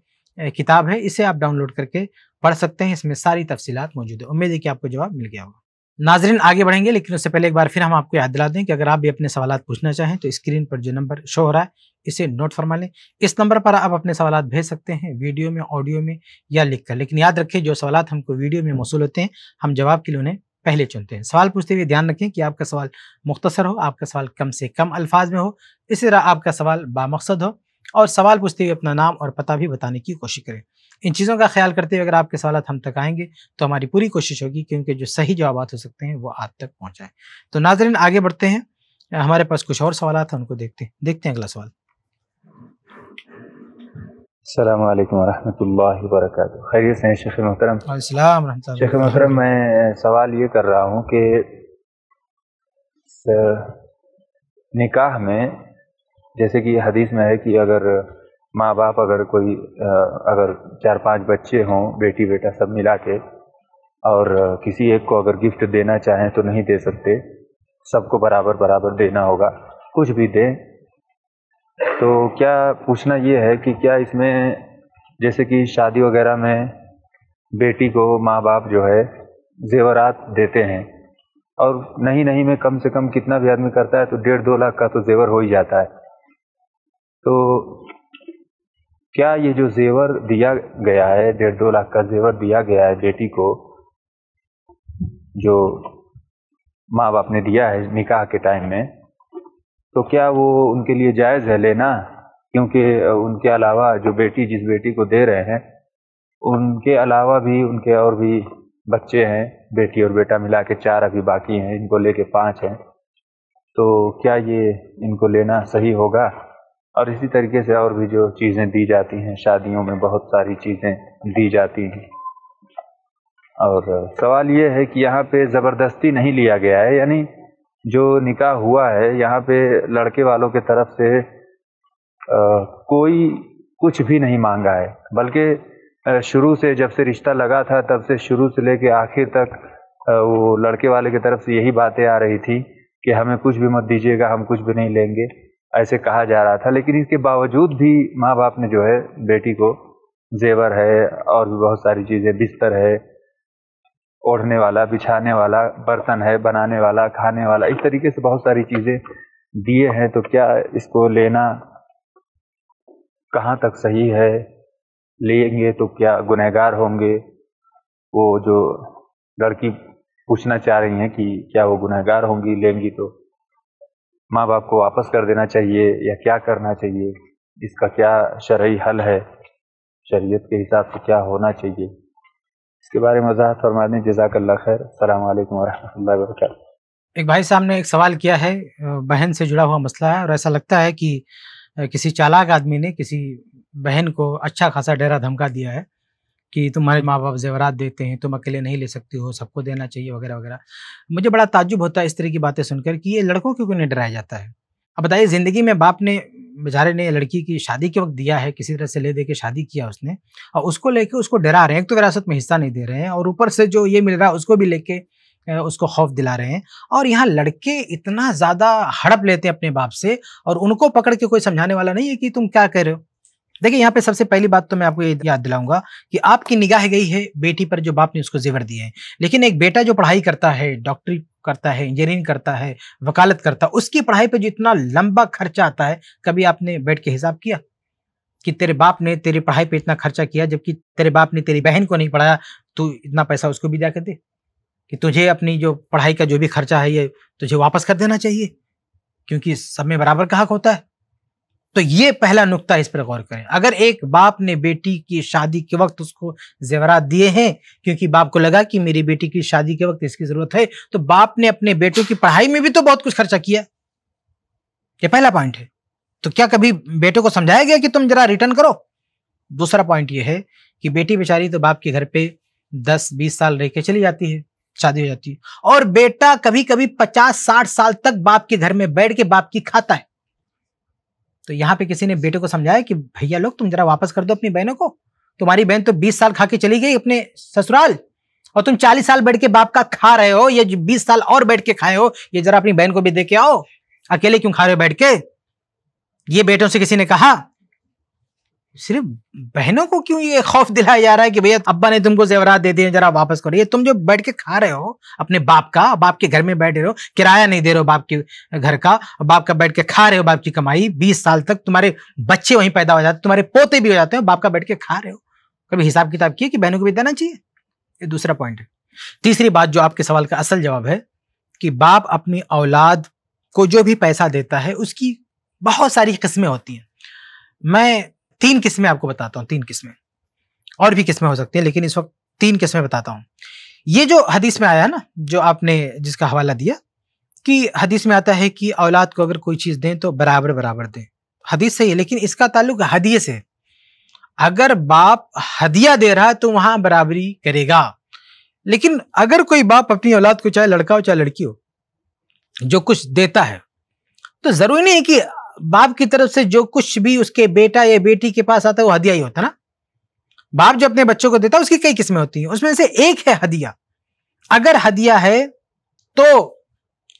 किताब है इसे आप डाउनलोड करके पढ़ सकते हैं इसमें सारी तफसीत मौजूद है उम्मीद है कि आपको जवाब मिल गया होगा नाजरीन आगे बढ़ेंगे लेकिन उससे पहले एक बार फिर हम आपको याद दिला दें कि अगर आप भी अपने सवाल पूछना चाहें तो स्क्रीन पर जो नंबर शो हो रहा है इसे नोट फरमा लें इस नंबर पर आप अपने सवाल भेज सकते हैं वीडियो में ऑडियो में या लिख कर लेकिन याद रखें जो सवाल हमको वीडियो में मौसू होते हैं हम जवाब के लिए उन्हें पहले चुनते हैं सवाल पूछते हुए ध्यान रखें कि आपका सवाल मुख्तसर हो आपका सवाल कम से कम अल्फाज में हो इसी तरह आपका सवाल बामकसद हो और सवाल पूछते हुए अपना नाम और पता भी बताने की कोशिश करें इन चीज़ों का ख्याल करते हुए अगर आपके सवाल हम तक आएंगे तो हमारी पूरी कोशिश होगी क्योंकि जो सही जवाब हो सकते हैं वो आप तक पहुँचाएँ तो नाजरन आगे बढ़ते हैं हमारे पास कुछ और सवाल हैं उनको देखते हैं देखते हैं अगला सवाल खैरियत से शेख मोहतरम शेख मोहतरम मैं सवाल ये कर रहा हूँ कि निकाह में जैसे कि हदीस में है कि अगर माँ बाप अगर कोई अगर चार पांच बच्चे हों बेटी बेटा सब मिला के और किसी एक को अगर गिफ्ट देना चाहें तो नहीं दे सकते सबको बराबर बराबर देना होगा कुछ भी दें तो क्या पूछना ये है कि क्या इसमें जैसे कि शादी वगैरह में बेटी को माँ बाप जो है जेवरात देते हैं और नहीं नहीं में कम से कम कितना भी आदमी करता है तो डेढ़ दो लाख का तो जेवर हो ही जाता है तो क्या ये जो जेवर दिया गया है डेढ़ दो लाख का जेवर दिया गया है बेटी को जो माँ बाप ने दिया है निकाह के टाइम में तो क्या वो उनके लिए जायज़ है लेना क्योंकि उनके अलावा जो बेटी जिस बेटी को दे रहे हैं उनके अलावा भी उनके और भी बच्चे हैं बेटी और बेटा मिला के चार अभी बाकी हैं इनको लेके पांच हैं तो क्या ये इनको लेना सही होगा और इसी तरीके से और भी जो चीज़ें दी जाती हैं शादियों में बहुत सारी चीज़ें दी जाती हैं और सवाल ये है कि यहाँ पे ज़बरदस्ती नहीं लिया गया है यानी जो निकाह हुआ है यहाँ पे लड़के वालों के तरफ से आ, कोई कुछ भी नहीं मांगा है बल्कि शुरू से जब से रिश्ता लगा था तब से शुरू से लेके आखिर तक वो लड़के वाले की तरफ से यही बातें आ रही थी कि हमें कुछ भी मत दीजिएगा हम कुछ भी नहीं लेंगे ऐसे कहा जा रहा था लेकिन इसके बावजूद भी माँ बाप ने जो है बेटी को जेवर है और भी बहुत सारी चीज़ें बिस्तर है ओढ़ने वाला बिछाने वाला बर्तन है बनाने वाला खाने वाला इस तरीके से बहुत सारी चीज़ें दिए हैं तो क्या इसको लेना कहाँ तक सही है लेंगे तो क्या गुनहगार होंगे वो जो लड़की पूछना चाह रही हैं कि क्या वो गुनहगार होंगी लेंगी तो माँ बाप को वापस कर देना चाहिए या क्या करना चाहिए इसका क्या शरय हल है शरीयत के हिसाब से क्या होना चाहिए इसके बारे में वजाहत फरमा दें जजाकल्ला खैर अल्लाम वरहमल वरक एक भाई साहब ने एक सवाल किया है बहन से जुड़ा हुआ मसला है और ऐसा लगता है कि किसी चालाक आदमी ने किसी बहन को अच्छा खासा डेरा धमका दिया है कि तुम्हारे माँ बाप जेवरात देते हैं तुम अकेले नहीं ले सकती हो सबको देना चाहिए वगैरह वगैरह मुझे बड़ा ताजुब होता है इस तरह की बातें सुनकर कि ये लड़कों को क्यों नहीं डराया जाता है अब बताइए ज़िंदगी में बाप ने बेचारे ने लड़की की शादी के वक्त दिया है किसी तरह से ले दे के शादी किया उसने और उसको लेके उसको डरा रहे हैं एक तो विरासत में हिस्सा नहीं दे रहे हैं और ऊपर से जो ये मिल रहा है उसको भी लेके उसको खौफ दिला रहे हैं और यहाँ लड़के इतना ज़्यादा हड़प लेते हैं अपने बाप से और उनको पकड़ के कोई समझाने वाला नहीं है कि तुम क्या कर रहे हो देखिए यहाँ पे सबसे पहली बात तो मैं आपको ये याद दिलाऊंगा कि आपकी निगाह गई है बेटी पर जो बाप ने उसको जेवर दिए हैं लेकिन एक बेटा जो पढ़ाई करता है डॉक्टरी करता है इंजीनियरिंग करता है वकालत करता है उसकी पढ़ाई पर जो इतना लंबा खर्चा आता है कभी आपने बैठ के हिसाब किया कि तेरे बाप ने तेरी पढ़ाई पर इतना खर्चा किया जबकि तेरे बाप ने तेरी बहन को नहीं पढ़ाया तू इतना पैसा उसको भी जाकर दे कि तुझे अपनी जो पढ़ाई का जो भी खर्चा है ये तुझे वापस कर देना चाहिए क्योंकि सब में बराबर का हक होता है तो ये पहला नुकता इस पर गौर करें अगर एक बाप ने बेटी की शादी के वक्त उसको जेवरात दिए हैं क्योंकि बाप को लगा कि मेरी बेटी की शादी के वक्त इसकी जरूरत है तो बाप ने अपने बेटों की पढ़ाई में भी तो बहुत कुछ खर्चा किया ये पहला पॉइंट है तो क्या कभी बेटे को समझाया गया कि तुम जरा रिटर्न करो दूसरा पॉइंट ये है कि बेटी बेचारी तो बाप के घर पे दस बीस साल रह के चली जाती है शादी हो जाती है और बेटा कभी कभी पचास साठ साल तक बाप के घर में बैठ के बाप की खाता है तो यहाँ पे किसी ने बेटे को समझाया कि भैया लोग तुम जरा वापस कर दो अपनी बहनों को तुम्हारी बहन तो बीस साल खा के चली गई अपने ससुराल और तुम चालीस साल बैठ के बाप का खा रहे हो ये बीस साल और बैठ के खाए हो ये जरा अपनी बहन को भी दे के आओ अकेले क्यों खा रहे हो बैठ के ये बेटों से किसी ने कहा सिर्फ बहनों को क्यों ये खौफ दिलाया जा रहा है कि भैया अब्बा ने तुमको जेवरात दे दिए जरा वापस करो ये तुम जो बैठ के खा रहे हो अपने बाप का बाप के घर में बैठ रहे हो किराया नहीं दे रहे हो बाप के घर का बाप का बैठ के खा रहे हो बाप की कमाई बीस साल तक तुम्हारे बच्चे वहीं पैदा हो जाते तुम्हारे पोते भी हो जाते हो बाप का बैठ के खा रहे हो कभी हिसाब किताब किए कि बहनों को भी देना चाहिए ये दूसरा पॉइंट है तीसरी बात जो आपके सवाल का असल जवाब है कि बाप अपनी औलाद को जो भी पैसा देता है उसकी बहुत सारी किस्में होती हैं मैं तीन किस्में आपको बताता हूँ तीन किस्में और भी किस्में हो सकती हैं लेकिन इस वक्त तीन किस्में बताता हूँ ये जो हदीस में आया ना जो आपने जिसका हवाला दिया कि हदीस में आता है कि औलाद को अगर कोई चीज़ दें तो बराबर बराबर दें हदीस सही है लेकिन इसका ताल्लुक हदिये से अगर बाप हदिया दे रहा है तो वहाँ बराबरी करेगा लेकिन अगर कोई बाप अपनी औलाद को चाहे लड़का हो चाहे लड़की हो जो कुछ देता है तो ज़रूरी नहीं है कि बाप की तरफ से जो कुछ भी उसके बेटा या बेटी के पास आता है वो हदिया ही होता ना बाप जो अपने बच्चों को देता है उसकी कई किस्में होती हैं उसमें से एक है हदिया अगर हदिया है तो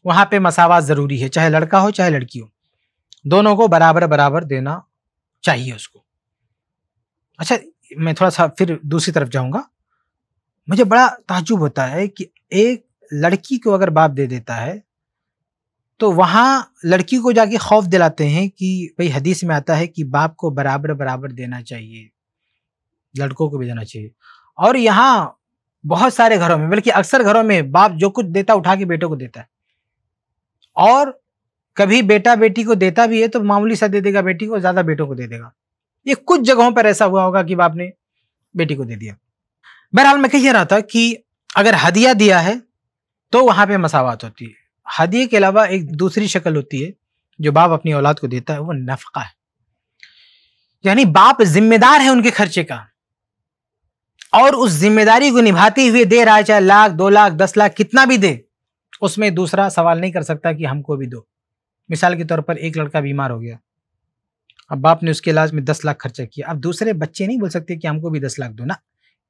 वहां पे मसावात जरूरी है चाहे लड़का हो चाहे लड़की हो दोनों को बराबर बराबर देना चाहिए उसको अच्छा मैं थोड़ा सा फिर दूसरी तरफ जाऊंगा मुझे बड़ा ताजुब होता है कि एक लड़की को अगर बाप दे देता है तो वहाँ लड़की को जाके खौफ दिलाते हैं कि भाई हदीस में आता है कि बाप को बराबर बराबर देना चाहिए लड़कों को भी देना चाहिए और यहाँ बहुत सारे घरों में बल्कि अक्सर घरों में बाप जो कुछ देता उठा के बेटों को देता है और कभी बेटा बेटी को देता भी है तो मामूली सा दे देगा बेटी को ज़्यादा बेटों को दे देगा ये कुछ जगहों पर ऐसा हुआ होगा कि बाप ने बेटी को दे दिया बहरहाल मैं कह रहा था कि अगर हदिया दिया है तो वहाँ पे मसावत होती है हदिये के अलावा एक दूसरी शक्ल होती है जो बाप अपनी औलाद को देता है वो नफका है यानी बाप जिम्मेदार है उनके खर्चे का और उस जिम्मेदारी को निभाते हुए दे रहा है चाहे लाख दो लाख दस लाख कितना भी दे उसमें दूसरा सवाल नहीं कर सकता कि हमको भी दो मिसाल के तौर पर एक लड़का बीमार हो गया अब बाप ने उसके इलाज में दस लाख खर्चा किया अब दूसरे बच्चे नहीं बोल सकते कि हमको भी दस लाख दो ना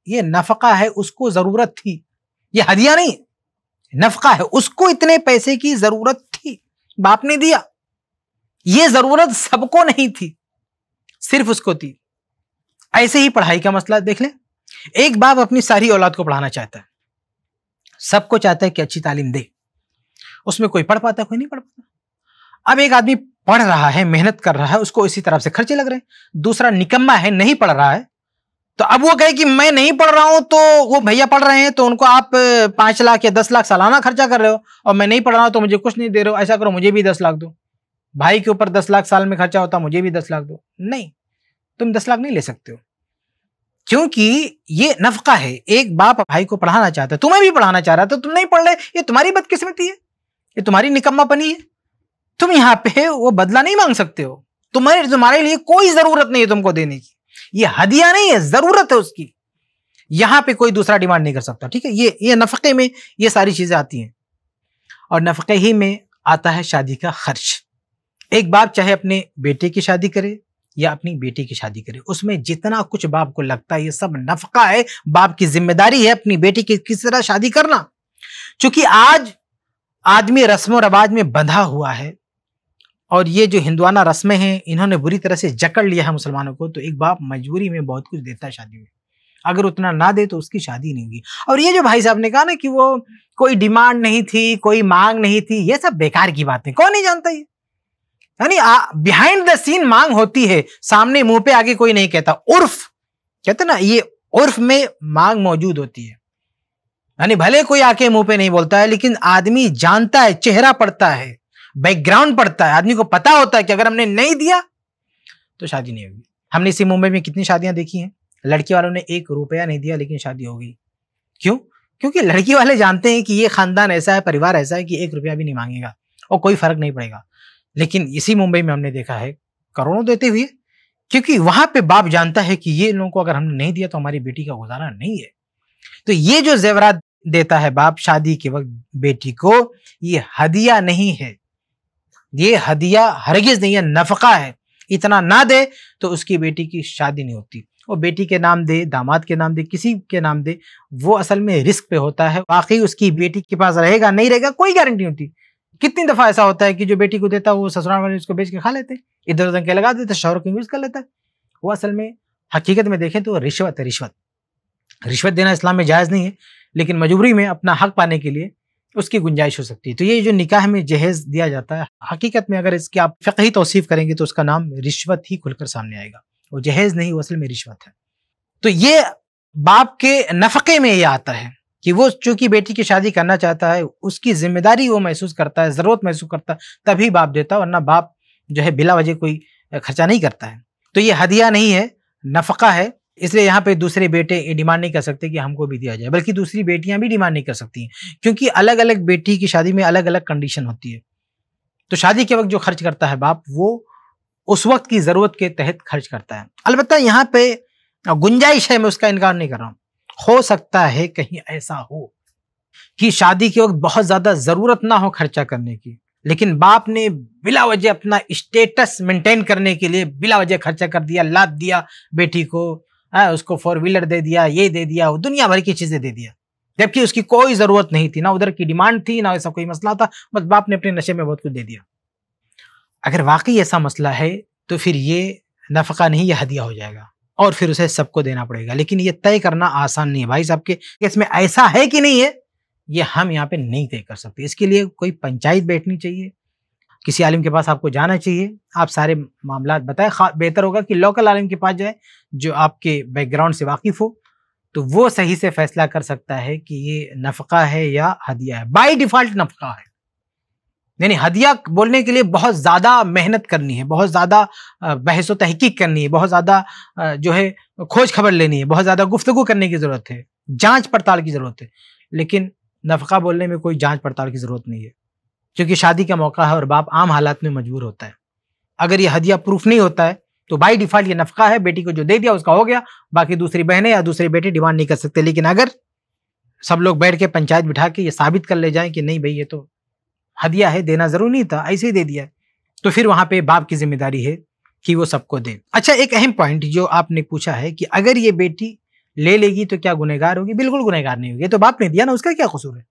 ये नफका है उसको ज़रूरत थी ये हदिया नहीं नफका है उसको इतने पैसे की जरूरत थी बाप ने दिया ये जरूरत सबको नहीं थी सिर्फ उसको थी ऐसे ही पढ़ाई का मसला देख लें एक बाप अपनी सारी औलाद को पढ़ाना चाहता है सबको चाहता है कि अच्छी तालीम दे उसमें कोई पढ़ पाता कोई नहीं पढ़ पाता अब एक आदमी पढ़ रहा है मेहनत कर रहा है उसको इसी तरफ से खर्चे लग रहे हैं दूसरा निकम्मा है नहीं पढ़ रहा है तो अब वो कहे कि मैं नहीं पढ़ रहा हूं तो वो भैया पढ़ रहे हैं तो उनको आप पांच लाख या दस लाख सालाना खर्चा कर रहे हो और मैं नहीं पढ़ रहा हूं तो मुझे कुछ नहीं दे रहे हो ऐसा करो मुझे भी दस लाख दो भाई के ऊपर दस लाख साल में खर्चा होता मुझे भी दस लाख दो नहीं तुम दस लाख नहीं ले सकते हो क्योंकि ये नफका है एक बाप भाई को पढ़ाना चाहता है तुम्हें भी पढ़ाना चाह रहा था तो तुम नहीं पढ़ रहे ये तुम्हारी बदकिस्मती है ये तुम्हारी निकम्मापनी है तुम यहाँ पे वो बदला नहीं मांग सकते हो तुम्हारे तुम्हारे लिए कोई जरूरत नहीं है तुमको देने की ये हदिया नहीं है जरूरत है उसकी यहां पे कोई दूसरा डिमांड नहीं कर सकता ठीक है ये ये नफके में ये सारी चीजें आती हैं और नफके ही में आता है शादी का खर्च एक बाप चाहे अपने बेटे की शादी करे या अपनी बेटी की शादी करे उसमें जितना कुछ बाप को लगता है ये सब नफका है बाप की जिम्मेदारी है अपनी बेटी की किस तरह शादी करना चूंकि आज आदमी रस्म रवाज में बंधा हुआ है और ये जो हिंदुआना रस्में हैं इन्होंने बुरी तरह से जकड़ लिया है मुसलमानों को तो एक बाप मजबूरी में बहुत कुछ देता है शादी में अगर उतना ना दे तो उसकी शादी नहीं होगी और ये जो भाई साहब ने कहा ना कि वो कोई डिमांड नहीं थी कोई मांग नहीं थी ये सब बेकार की बातें कौन नहीं जानता ये यानी बिहाइंड द सीन मांग होती है सामने मुंह पे आगे कोई नहीं कहता उर्फ कहते ना ये उर्फ में मांग मौजूद होती है यानी भले कोई आके मुंह पे नहीं बोलता है लेकिन आदमी जानता है चेहरा पड़ता है बैकग्राउंड पड़ता है आदमी को पता होता है कि अगर हमने नहीं दिया तो शादी नहीं होगी हमने इसी मुंबई में कितनी शादियां देखी हैं लड़की वालों ने एक रुपया नहीं दिया लेकिन शादी हो गई क्यों क्योंकि लड़की वाले जानते हैं कि ये खानदान ऐसा है परिवार ऐसा है कि एक रुपया भी नहीं मांगेगा और कोई फर्क नहीं पड़ेगा लेकिन इसी मुंबई में हमने देखा है करोड़ों देते हुए क्योंकि वहां पे बाप जानता है कि ये लोगों को अगर हमने नहीं दिया तो हमारी बेटी का गुजारा नहीं है तो ये जो जेवरात देता है बाप शादी के वक्त बेटी को ये हदिया नहीं है ये हदिया हरगिज़ नहीं है नफ़का है इतना ना दे तो उसकी बेटी की शादी नहीं होती और बेटी के नाम दे दामाद के नाम दे किसी के नाम दे वो असल में रिस्क पे होता है बाकी उसकी बेटी के पास रहेगा नहीं रहेगा कोई गारंटी होती कितनी दफ़ा ऐसा होता है कि जो बेटी को देता है वो ससुराल वाले उसको बेच के खा लेते इधर उधर के लगा देते शौर को यूज़ कर लेता वो असल में हकीकत में देखें तो रिश्वत है रिश्वत रिश्वत देना इस्लाम में जायज़ नहीं है लेकिन मजबूरी में अपना हक पाने के लिए उसकी गुंजाइश हो सकती है तो ये जो निकाह में जहेज दिया जाता है हकीकत में अगर इसकी आप फ़की तोसीफ़ करेंगे तो उसका नाम रिश्वत ही खुलकर सामने आएगा वो जहेज नहीं असल में रिश्वत है तो ये बाप के नफ़े में ये आता है कि वो चूंकि बेटी की शादी करना चाहता है उसकी जिम्मेदारी वो महसूस करता है ज़रूरत महसूस करता है तभी बाप देता है वरना बाप जो है बिला वजह कोई खर्चा नहीं करता है तो ये हदिया नहीं है नफ़ा है इसलिए यहाँ पे दूसरे बेटे डिमांड नहीं कर सकते कि हमको भी दिया जाए बल्कि दूसरी बेटियां भी डिमांड नहीं कर सकती क्योंकि अलग अलग बेटी की शादी में अलग अलग कंडीशन होती है तो शादी के वक्त जो खर्च करता है बाप वो उस वक्त की ज़रूरत के तहत खर्च करता है अलबत् यहाँ पे गुंजाइश है मैं उसका इनकार नहीं कर रहा हो सकता है कहीं ऐसा हो कि शादी के वक्त बहुत ज़्यादा ज़रूरत ना हो खर्चा करने की लेकिन बाप ने बिला वजह अपना स्टेटस मेंटेन करने के लिए बिला वजह खर्चा कर दिया लाद दिया बेटी को है उसको फोर व्हीलर दे दिया ये दे दिया वो दुनिया भर की चीज़ें दे दिया जबकि उसकी कोई ज़रूरत नहीं थी ना उधर की डिमांड थी ना ऐसा कोई मसला था बस बाप ने अपने नशे में बहुत कुछ दे दिया अगर वाकई ऐसा मसला है तो फिर ये नफका नहीं यह हदिया हो जाएगा और फिर उसे सबको देना पड़ेगा लेकिन ये तय करना आसान नहीं है भाई साहब के इसमें ऐसा है कि नहीं है ये हम यहाँ पे नहीं तय कर सकते इसके लिए कोई पंचायत बैठनी चाहिए किसी आलिम के पास आपको जाना चाहिए आप सारे मामला बताएं बेहतर होगा कि लोकल आलिम के पास जाए जो आपके बैकग्राउंड से वाकिफ़ हो तो वो सही से फैसला कर सकता है कि ये नफ़का है या हदिया है बाई डिफ़ॉल्ट नफ़का है यानी हदिया बोलने के लिए बहुत ज़्यादा मेहनत करनी है बहुत ज़्यादा बहस व तहकीक करनी है बहुत ज़्यादा जो है खोज खबर लेनी है बहुत ज़्यादा गुफ्तु करने की ज़रूरत है जांच पड़ताल की ज़रूरत है लेकिन नफ़का बोलने में कोई जांच पड़ताल की ज़रूरत नहीं है क्योंकि शादी का मौका है और बाप आम हालात में मजबूर होता है अगर ये हदिया प्रूफ नहीं होता है तो बाई डिफॉल्ट ये नफका है बेटी को जो दे दिया उसका हो गया बाकी दूसरी बहनें या दूसरे बेटे डिमांड नहीं कर सकते लेकिन अगर सब लोग बैठ के पंचायत बिठा के ये साबित कर ले जाए कि नहीं भाई ये तो हदिया है देना जरूरी नहीं था ऐसे ही दे दिया तो फिर वहाँ पर बाप की जिम्मेदारी है कि वो सबको दे अच्छा एक अहम पॉइंट जो आपने पूछा है कि अगर ये बेटी ले लेगी तो क्या गुनहगार होगी बिल्कुल गुनहगार नहीं होगी तो बाप ने दिया ना उसका क्या कसूर है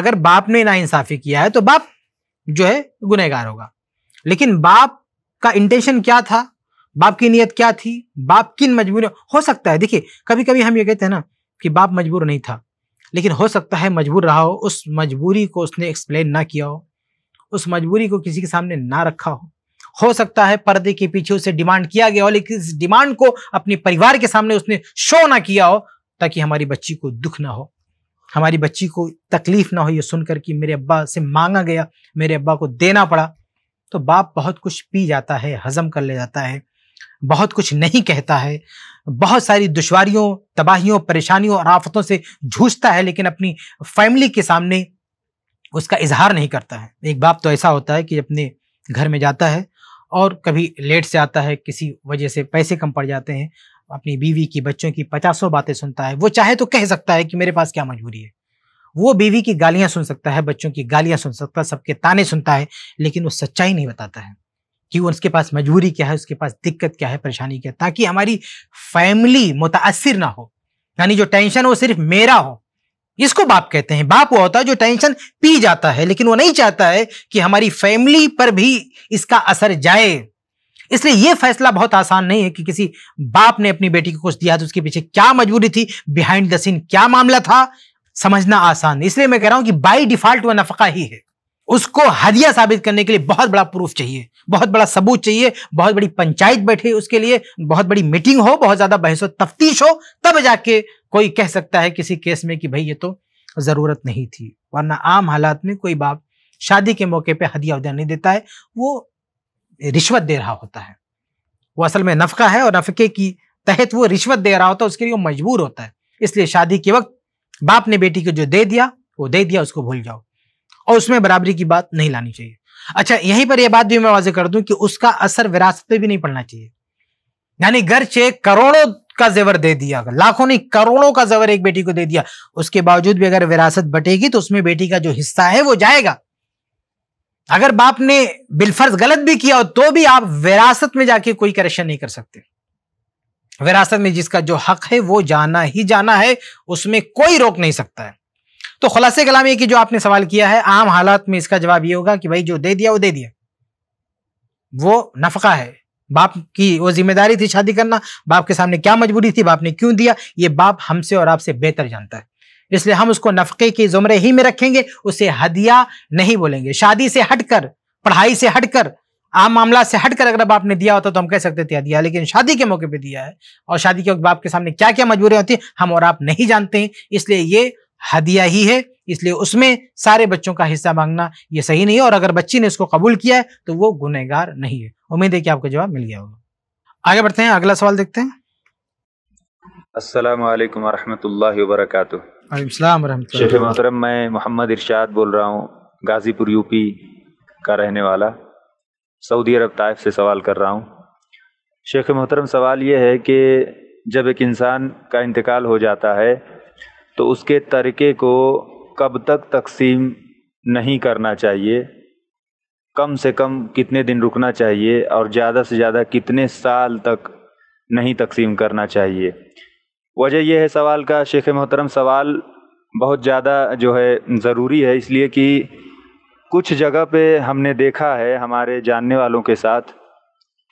अगर बाप ने ना इंसाफी किया है तो बाप जो है गुनहगार होगा लेकिन बाप का इंटेंशन क्या था बाप की नीयत क्या थी बाप किन मजबूर हो सकता है देखिए कभी कभी हम ये कहते हैं ना कि बाप मजबूर नहीं था लेकिन हो सकता है मजबूर रहा हो उस मजबूरी को उसने एक्सप्लेन ना किया हो उस मजबूरी को किसी के सामने ना रखा हो हो सकता है पर्दे के पीछे उसे डिमांड किया गया हो लेकिन इस डिमांड को अपने परिवार के सामने उसने शो ना किया हो ताकि हमारी बच्ची को दुख ना हो हमारी बच्ची को तकलीफ ना हो ये सुनकर कि मेरे अब्बा से मांगा गया मेरे अब्बा को देना पड़ा तो बाप बहुत कुछ पी जाता है हजम कर ले जाता है बहुत कुछ नहीं कहता है बहुत सारी दुश्वारियों तबाहियों परेशानियों और आफतों से जूझता है लेकिन अपनी फैमिली के सामने उसका इजहार नहीं करता है एक बाप तो ऐसा होता है कि अपने घर में जाता है और कभी लेट से आता है किसी वजह से पैसे कम पड़ जाते हैं अपनी बीवी की बच्चों की पचासों बातें सुनता है वो चाहे तो कह सकता है कि मेरे पास क्या मजबूरी है वो बीवी की गालियां सुन सकता है बच्चों की गालियां सुन सकता है सबके ताने सुनता है लेकिन वो सच्चाई नहीं बताता है कि वो उसके पास मजबूरी क्या है उसके पास दिक्कत क्या है परेशानी क्या है ताकि हमारी फैमिली मुतासर ना हो यानी जो टेंशन वो सिर्फ मेरा हो इसको बाप कहते हैं बाप वो होता है जो टेंशन पी जाता है लेकिन वो नहीं चाहता है कि हमारी फैमिली पर भी इसका असर जाए इसलिए यह फैसला बहुत आसान नहीं है कि किसी बाप ने अपनी बेटी को कुछ दिया तो उसके पीछे क्या मजबूरी थी बिहाइंड द सीन क्या मामला था समझना आसान इसलिए मैं कह रहा हूं कि बाई डिफॉल्ट वह नफका ही है उसको हदिया साबित करने के लिए बहुत बड़ा प्रूफ चाहिए बहुत बड़ा सबूत चाहिए बहुत बड़ी पंचायत बैठे उसके लिए बहुत बड़ी मीटिंग हो बहुत ज्यादा बहस हो तफ्तीश हो तब जाके कोई कह सकता है किसी केस में कि भाई ये तो ज़रूरत नहीं थी वरना आम हालात में कोई बाप शादी के मौके पे हदिया उदिया नहीं देता है वो रिश्वत दे रहा होता है वो असल में नफका है और नफके की तहत वो रिश्वत दे रहा होता है उसके लिए वो मजबूर होता है इसलिए शादी के वक्त बाप ने बेटी को जो दे दिया वो दे दिया उसको भूल जाओ और उसमें बराबरी की बात नहीं लानी चाहिए अच्छा यहीं पर यह बात भी मैं वाजे कर दूं कि उसका असर विरासत पे भी नहीं पड़ना चाहिए यानी घर से करोड़ों का जेवर दे दिया लाखों ने करोड़ों का जेवर एक बेटी को दे दिया उसके बावजूद भी अगर विरासत बटेगी तो उसमें बेटी का जो हिस्सा है वो जाएगा अगर बाप ने बिलफर्ज गलत भी किया हो तो भी आप विरासत में जाके कोई करेक्शन नहीं कर सकते विरासत में जिसका जो हक है वो जाना ही जाना है उसमें कोई रोक नहीं सकता है तो खुलासे कलाम ये कि जो आपने सवाल किया है आम हालात में इसका जवाब ये होगा कि भाई जो दे दिया वो दे दिया वो नफका है बाप की वो जिम्मेदारी थी शादी करना बाप के सामने क्या मजबूरी थी बाप ने क्यों दिया ये बाप हमसे और आपसे बेहतर जानता है इसलिए हम उसको नफके के जुमरे ही में रखेंगे उसे हदिया नहीं बोलेंगे शादी से हटकर पढ़ाई से हटकर आम मामला से हटकर अगर बाप ने दिया होता तो हम कह सकते थे हदिया लेकिन शादी के मौके पे दिया है और शादी के बाप के सामने क्या क्या मजबूरियां होती हम और आप नहीं जानते हैं इसलिए ये हदिया ही है इसलिए उसमें सारे बच्चों का हिस्सा मांगना ये सही नहीं है और अगर बच्ची ने इसको कबूल किया है तो वो गुनहगार नहीं है उम्मीद है कि आपको जवाब मिल गया होगा आगे बढ़ते हैं अगला सवाल देखते हैं वरहमत वरहमल वरकू शेख मोहतरम मैं मोहम्मद इरशाद बोल रहा हूँ गाज़ीपुर यूपी का रहने वाला सऊदी अरब ताइफ से सवाल कर रहा हूँ शेख मोहतरम सवाल ये है कि जब एक इंसान का इंतकाल हो जाता है तो उसके तरीके को कब तक तकसीम नहीं करना चाहिए कम से कम कितने दिन रुकना चाहिए और ज़्यादा से ज़्यादा कितने साल तक नहीं तकसीम करना चाहिए वजह यह है सवाल का शेख मोहतरम सवाल बहुत ज़्यादा जो है ज़रूरी है इसलिए कि कुछ जगह पे हमने देखा है हमारे जानने वालों के साथ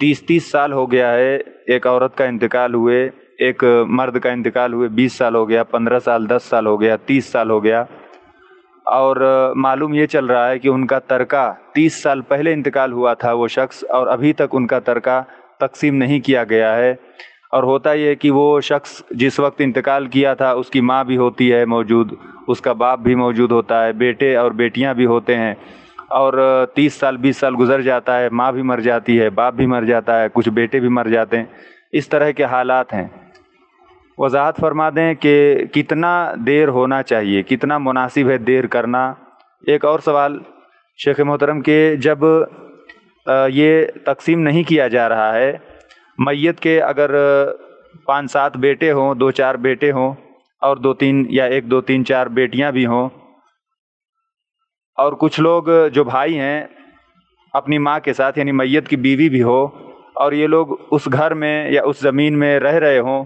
तीस तीस साल हो गया है एक औरत का इंतकाल हुए एक मर्द का इंतकाल हुए बीस साल हो गया पंद्रह साल दस साल हो गया तीस साल हो गया और मालूम ये चल रहा है कि उनका तरका तीस साल पहले इंतकाल हुआ था वो शख्स और अभी तक उनका तरका तकसीम नहीं किया गया है और होता यह है कि वो शख्स जिस वक्त इंतकाल किया था उसकी माँ भी होती है मौजूद उसका बाप भी मौजूद होता है बेटे और बेटियाँ भी होते हैं और तीस साल बीस साल गुजर जाता है माँ भी मर जाती है बाप भी मर जाता है कुछ बेटे भी मर जाते हैं इस तरह के हालात हैं वजाहत फरमा दें कि कितना देर होना चाहिए कितना मुनासिब है देर करना एक और सवाल शेख मोहतरम के जब ये तकसीम नहीं किया जा रहा है मैत के अगर पाँच सात बेटे हों दो चार बेटे हों और दो तीन या एक दो तीन चार बेटियां भी हों और कुछ लोग जो भाई हैं अपनी माँ के साथ यानी मैत की बीवी भी हो और ये लोग उस घर में या उस ज़मीन में रह रहे हों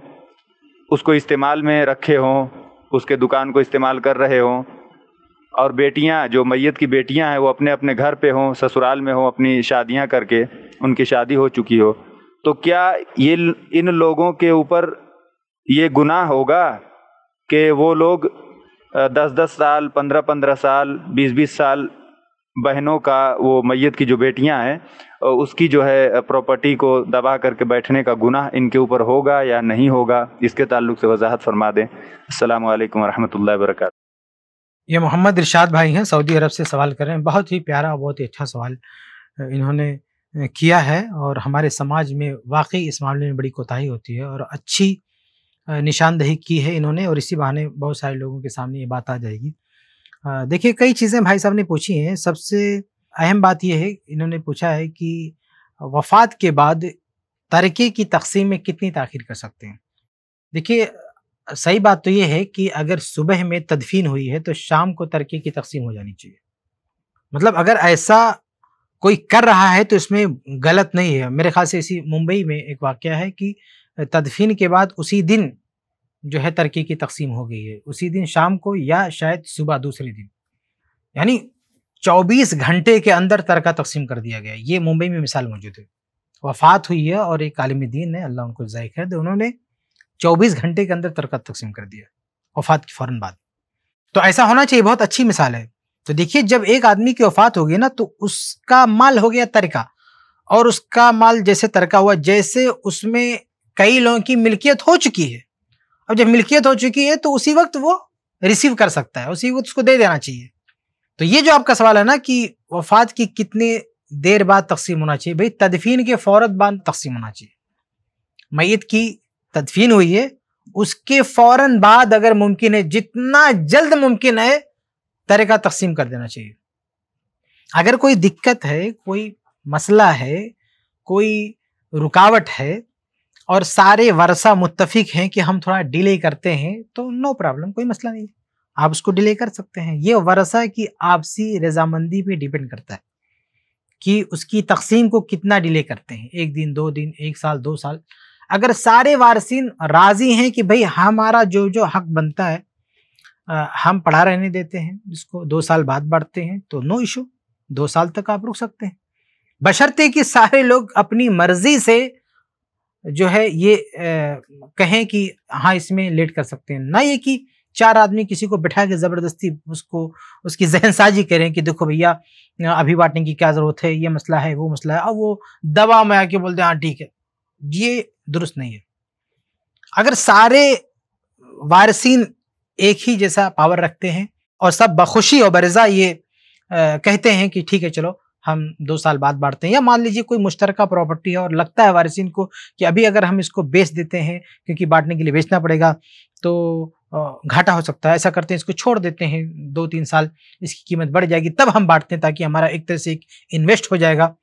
उसको इस्तेमाल में रखे हों उसके दुकान को इस्तेमाल कर रहे हों और बेटियां जो मैत की बेटियां हैं वो अपने अपने घर पे हों ससुराल में हों अपनी शादियां करके उनकी शादी हो चुकी हो तो क्या ये इन लोगों के ऊपर ये गुनाह होगा कि वो लोग दस दस साल पंद्रह पंद्रह साल बीस बीस साल बहनों का वो मैयत की जो बेटियां हैं उसकी जो है प्रॉपर्टी को दबा करके बैठने का गुनाह इनके ऊपर होगा या नहीं होगा इसके ताल्लुक से वजाहत फरमा दें अल्लाम वरहमल वरक ये मोहम्मद इरशाद भाई हैं सऊदी अरब से सवाल कर रहे हैं बहुत ही प्यारा बहुत ही अच्छा सवाल इन्होंने किया है और हमारे समाज में वाकई इस मामले में बड़ी कोताही होती है और अच्छी निशानदेही की है इन्होंने और इसी बहाने बहुत सारे लोगों के सामने ये बात आ जाएगी देखिए कई चीज़ें भाई साहब ने पूछी हैं सबसे अहम बात यह है इन्होंने पूछा है कि वफात के बाद तरक्की की तकसीम में कितनी तखिर कर सकते हैं देखिए सही बात तो ये है कि अगर सुबह में तदफीन हुई है तो शाम को तरक्की की तकसीम हो जानी चाहिए मतलब अगर ऐसा कोई कर रहा है तो इसमें गलत नहीं है मेरे ख्याल से इसी मुंबई में एक वाक्य है कि तदफीन के बाद उसी दिन जो है तरक्की की तकसीम हो गई है उसी दिन शाम को या शायद सुबह दूसरे दिन यानी 24 घंटे के अंदर तरका तकसीम कर दिया गया ये मुंबई में मिसाल मौजूद है वफात हुई है और एक आलिम दीन है अल्लाह उनको जय खैर उन्होंने 24 घंटे के अंदर तरका तकसीम कर दिया वफात के फ़ौर बाद तो ऐसा होना चाहिए बहुत अच्छी मिसाल है तो देखिए जब एक आदमी की वफात हो गई ना तो उसका माल हो गया तरका और उसका माल जैसे तरका हुआ जैसे उसमें कई लोगों की मिल्कियत हो चुकी है अब जब मिल्कियत हो चुकी है तो उसी वक्त वो रिसीव कर सकता है उसी वक्त उसको दे देना चाहिए तो ये जो आपका सवाल है ना कि वफात की कितनी देर बाद तकसीम होना चाहिए भाई तदफीन के फ़ौरत बाद तकसीम होना चाहिए मैत की तदफीन हुई है उसके फ़ौर बाद अगर मुमकिन है जितना जल्द मुमकिन है तरह का तकसीम कर देना चाहिए अगर कोई दिक्कत है कोई मसला है कोई रुकावट है और सारे वर्षा मुत्तफिक हैं कि हम थोड़ा डिले करते हैं तो नो प्रॉब्लम कोई मसला नहीं आप उसको डिले कर सकते हैं ये वर्षा की आपसी रजामंदी पे डिपेंड करता है कि उसकी तकसीम को कितना डिले करते हैं एक दिन दो दिन एक साल दो साल अगर सारे वारसिन राज़ी हैं कि भाई हमारा जो जो हक बनता है हम पढ़ा रहने देते हैं जिसको दो साल बाद बढ़ते हैं तो नो इशू दो साल तक आप रुक सकते हैं बशर्ते कि सारे लोग अपनी मर्जी से जो है ये आ, कहें कि हाँ इसमें लेट कर सकते हैं ना ये कि चार आदमी किसी को बिठा के ज़बरदस्ती उसको उसकी जहन साजी करें कि देखो भैया अभी बांटने की क्या ज़रूरत है ये मसला है वो मसला है और वो दवा में आके बोलते हैं हाँ ठीक है ये दुरुस्त नहीं है अगर सारे वारसिन एक ही जैसा पावर रखते हैं और सब बखुशी और बरजा ये आ, कहते हैं कि ठीक है चलो हम दो साल बाद बांटते हैं या मान लीजिए कोई मुश्तरक प्रॉपर्टी है और लगता है वारिसिन को कि अभी अगर हम इसको बेच देते हैं क्योंकि बांटने के लिए बेचना पड़ेगा तो घाटा हो सकता है ऐसा करते हैं इसको छोड़ देते हैं दो तीन साल इसकी कीमत बढ़ जाएगी तब हम बांटते हैं ताकि हमारा एक तरह से एक इन्वेस्ट हो जाएगा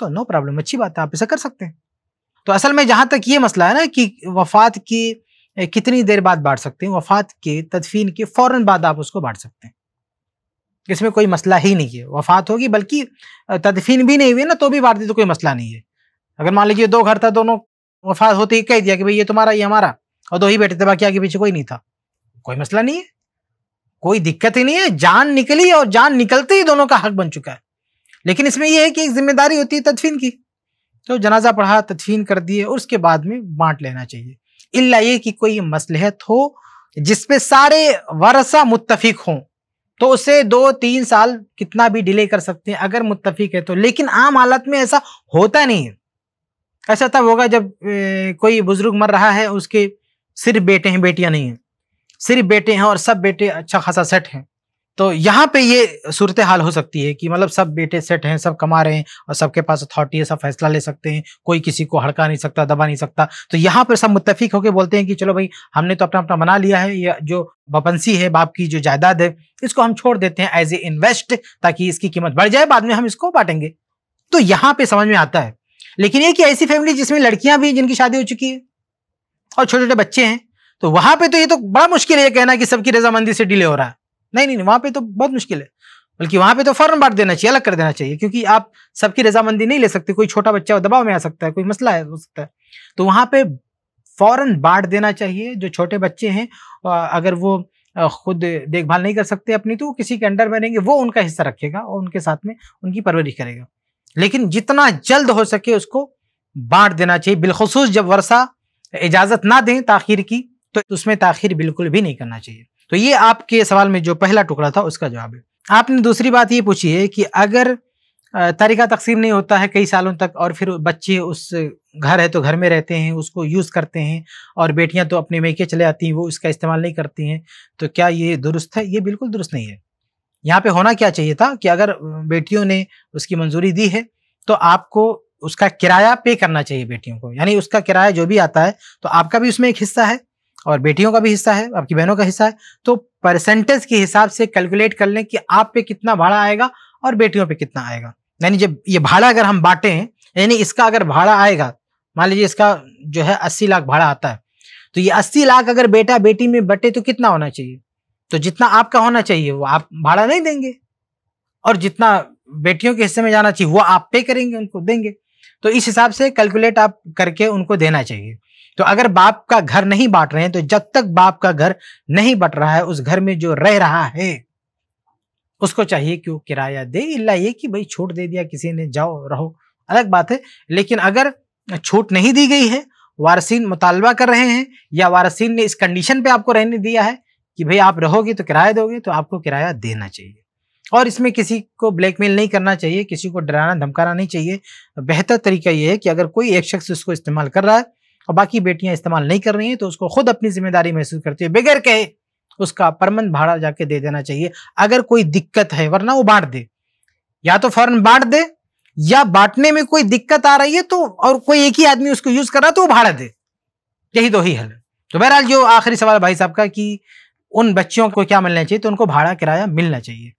तो नो प्रॉब्लम अच्छी बात है आप ऐसा कर सकते हैं तो असल में जहाँ तक ये मसला है ना कि वफात की कितनी देर बाद बांट सकते हैं वफात के तदफीन के फ़ौरन बाद आप उसको बांट सकते हैं इसमें कोई मसला ही नहीं है वफात होगी बल्कि तदफीन भी नहीं हुई ना तो भी बांट दी तो कोई मसला नहीं है अगर मान लीजिए दो घर था दोनों वफात होते ही कह दिया कि भाई ये तुम्हारा ये हमारा और दो ही बैठे थे बाकी आगे पीछे कोई नहीं था कोई मसला नहीं है कोई दिक्कत ही नहीं है जान निकली और जान निकलते ही दोनों का हक बन चुका है लेकिन इसमें यह है कि एक जिम्मेदारी होती है तदफीन की तो जनाजा पढ़ा तदफीन कर दिए और उसके बाद में बांट लेना चाहिए इल्ला ये कि कोई मसलहत हो जिसपे सारे वरसा मुतफिक हों तो उसे दो तीन साल कितना भी डिले कर सकते हैं अगर मुतफिक है तो लेकिन आम हालत में ऐसा होता नहीं है ऐसा तब होगा जब ए, कोई बुजुर्ग मर रहा है उसके सिर्फ बेटे हैं बेटियां नहीं हैं सिर्फ बेटे हैं और सब बेटे अच्छा खासा सेट हैं तो यहाँ पे ये सूरत हाल हो सकती है कि मतलब सब बेटे सेट हैं सब कमा रहे हैं और सबके पास अथॉरिटी है सब फैसला ले सकते हैं कोई किसी को हड़का नहीं सकता दबा नहीं सकता तो यहाँ पर सब मुतफिक होकर बोलते हैं कि चलो भाई हमने तो अपना अपना बना लिया है या जो बपंसी है बाप की जो जायदाद है इसको हम छोड़ देते हैं एज ए इन्वेस्ट ताकि इसकी कीमत बढ़ जाए बाद में हम इसको बांटेंगे तो यहाँ पे समझ में आता है लेकिन ये कि ऐसी फैमिली जिसमें लड़कियां भी जिनकी शादी हो चुकी है और छोटे छोटे बच्चे हैं तो वहां पर तो ये तो बड़ा मुश्किल है कहना कि सबकी रजामंदी से डिले हो रहा है नहीं नहीं वहाँ पे तो बहुत मुश्किल है बल्कि वहाँ पे तो फौरन बांट देना चाहिए अलग कर देना चाहिए क्योंकि आप सबकी रजामंदी नहीं ले सकते कोई छोटा बच्चा दबाव में आ सकता है कोई मसला है हो सकता है तो वहाँ पे फौरन बांट देना चाहिए जो छोटे बच्चे हैं अगर वो खुद देखभाल नहीं कर सकते अपनी तो किसी के अंडर में रहेंगे वो उनका हिस्सा रखेगा और उनके साथ में उनकी परवरिश करेगा लेकिन जितना जल्द हो सके उसको बांट देना चाहिए बिलखसूस जब वर्षा इजाज़त ना दें ताखिर की तो उसमें ताखिर बिल्कुल भी नहीं करना चाहिए तो ये आपके सवाल में जो पहला टुकड़ा था उसका जवाब है आपने दूसरी बात ये पूछी है कि अगर तरीका तकसीम नहीं होता है कई सालों तक और फिर बच्चे उस घर है तो घर में रहते हैं उसको यूज़ करते हैं और बेटियां तो अपने मैके चले आती हैं वो इसका इस्तेमाल नहीं करती हैं तो क्या ये दुरुस्त है ये बिल्कुल दुरुस्त नहीं है यहाँ पे होना क्या चाहिए था कि अगर बेटियों ने उसकी मंजूरी दी है तो आपको उसका किराया पे करना चाहिए बेटियों को यानी उसका किराया जो भी आता है तो आपका भी उसमें एक हिस्सा है और बेटियों का भी हिस्सा है आपकी बहनों का हिस्सा है तो परसेंटेज के हिसाब से कैलकुलेट कर लें कि आप पे कितना भाड़ा आएगा और बेटियों पे कितना आएगा यानी जब ये भाड़ा अगर हम बांटें यानी इसका अगर भाड़ा आएगा मान लीजिए इसका जो है अस्सी लाख भाड़ा आता है तो ये अस्सी लाख अगर बेटा बेटी में बटे तो कितना होना चाहिए तो जितना आपका होना चाहिए वो आप भाड़ा नहीं देंगे और जितना बेटियों के हिस्से में जाना चाहिए वो आप पे करेंगे उनको देंगे तो इस हिसाब से कैलकुलेट आप करके उनको देना चाहिए तो अगर बाप का घर नहीं बांट रहे हैं तो जब तक बाप का घर नहीं बट रहा है उस घर में जो रह रहा है उसको चाहिए कि वो किराया दे इल्ला ये कि भाई छूट दे दिया किसी ने जाओ रहो अलग बात है लेकिन अगर छूट नहीं दी गई है वारसीन मुतालबा कर रहे हैं या वारसीन ने इस कंडीशन पे आपको रहने दिया है कि भाई आप रहोगे तो किराया दोगे तो आपको किराया देना चाहिए और इसमें किसी को ब्लैकमेल नहीं करना चाहिए किसी को डराना धमकाना नहीं चाहिए बेहतर तरीका यह है कि अगर कोई एक शख्स उसको इस्तेमाल कर रहा है और बाकी बेटियां इस्तेमाल नहीं कर रही हैं तो उसको खुद अपनी जिम्मेदारी महसूस करती है बगैर कहे उसका परमन भाड़ा जाके दे देना चाहिए अगर कोई दिक्कत है वरना वो बांट दे या तो फौरन बांट दे या बांटने में कोई दिक्कत आ रही है तो और कोई एक ही आदमी उसको यूज कर रहा तो वो भाड़ा दे यही दो ही हल तो बहरहाल जो आखिरी सवाल भाई साहब का कि उन बच्चियों को क्या मिलना चाहिए तो उनको भाड़ा किराया मिलना चाहिए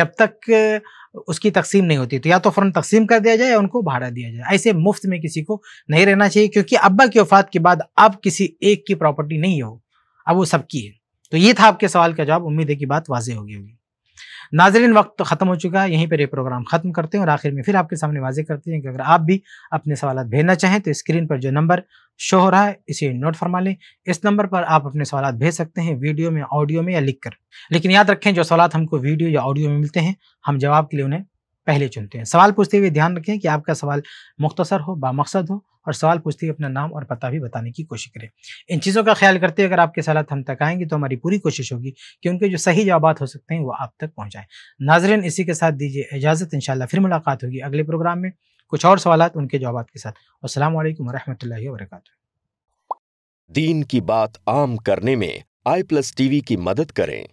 जब तक उसकी तकसीम नहीं होती तो या तो फ़ौर तकसीम कर दिया जाए या उनको भाड़ा दिया जाए ऐसे मुफ्त में किसी को नहीं रहना चाहिए क्योंकि अब्बा की वफ़ात के बाद अब किसी एक की प्रॉपर्टी नहीं हो अब वो सबकी है तो ये था आपके सवाल का जवाब उम्मीद है कि बात वाजह होगी होगी नाजरीन वक्त तो ख़त्म हो चुका है यहीं पर यह प्रोग्राम ख़त्म करते हैं और आखिर में फिर आपके सामने वाजे करते हैं कि अगर आप भी अपने सवाल भेजना चाहें तो स्क्रीन पर जो नंबर शो हो रहा है इसे नोट फरमा लें इस नंबर पर आप अपने सवाल भेज सकते हैं वीडियो में ऑडियो में या लिख कर लेकिन याद रखें जो सवाल हमको वीडियो या ऑडियो में मिलते हैं हम जवाब के लिए उन्हें पहले चुनते हैं सवाल पूछते हुए ध्यान रखें कि आपका सवाल मुख्तसर हो बामकसद हो और सवाल पूछते हुए अपना नाम और पता भी बताने की कोशिश करें इन चीज़ों का ख्याल करते हुए अगर आपके सवाल हम तक आएंगे तो हमारी पूरी कोशिश होगी कि उनके जो सही जवाब हो सकते हैं वो आप तक पहुँचाएँ नाजरन इसी के साथ दीजिए इजाज़त इन फिर मुलाकात होगी अगले प्रोग्राम में कुछ और सवाल उनके जवाब के साथ असल वरहमत वरक दीन की बात आम करने में आई प्लस टीवी की मदद करें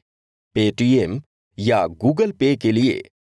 पेटीएम या गूगल पे के लिए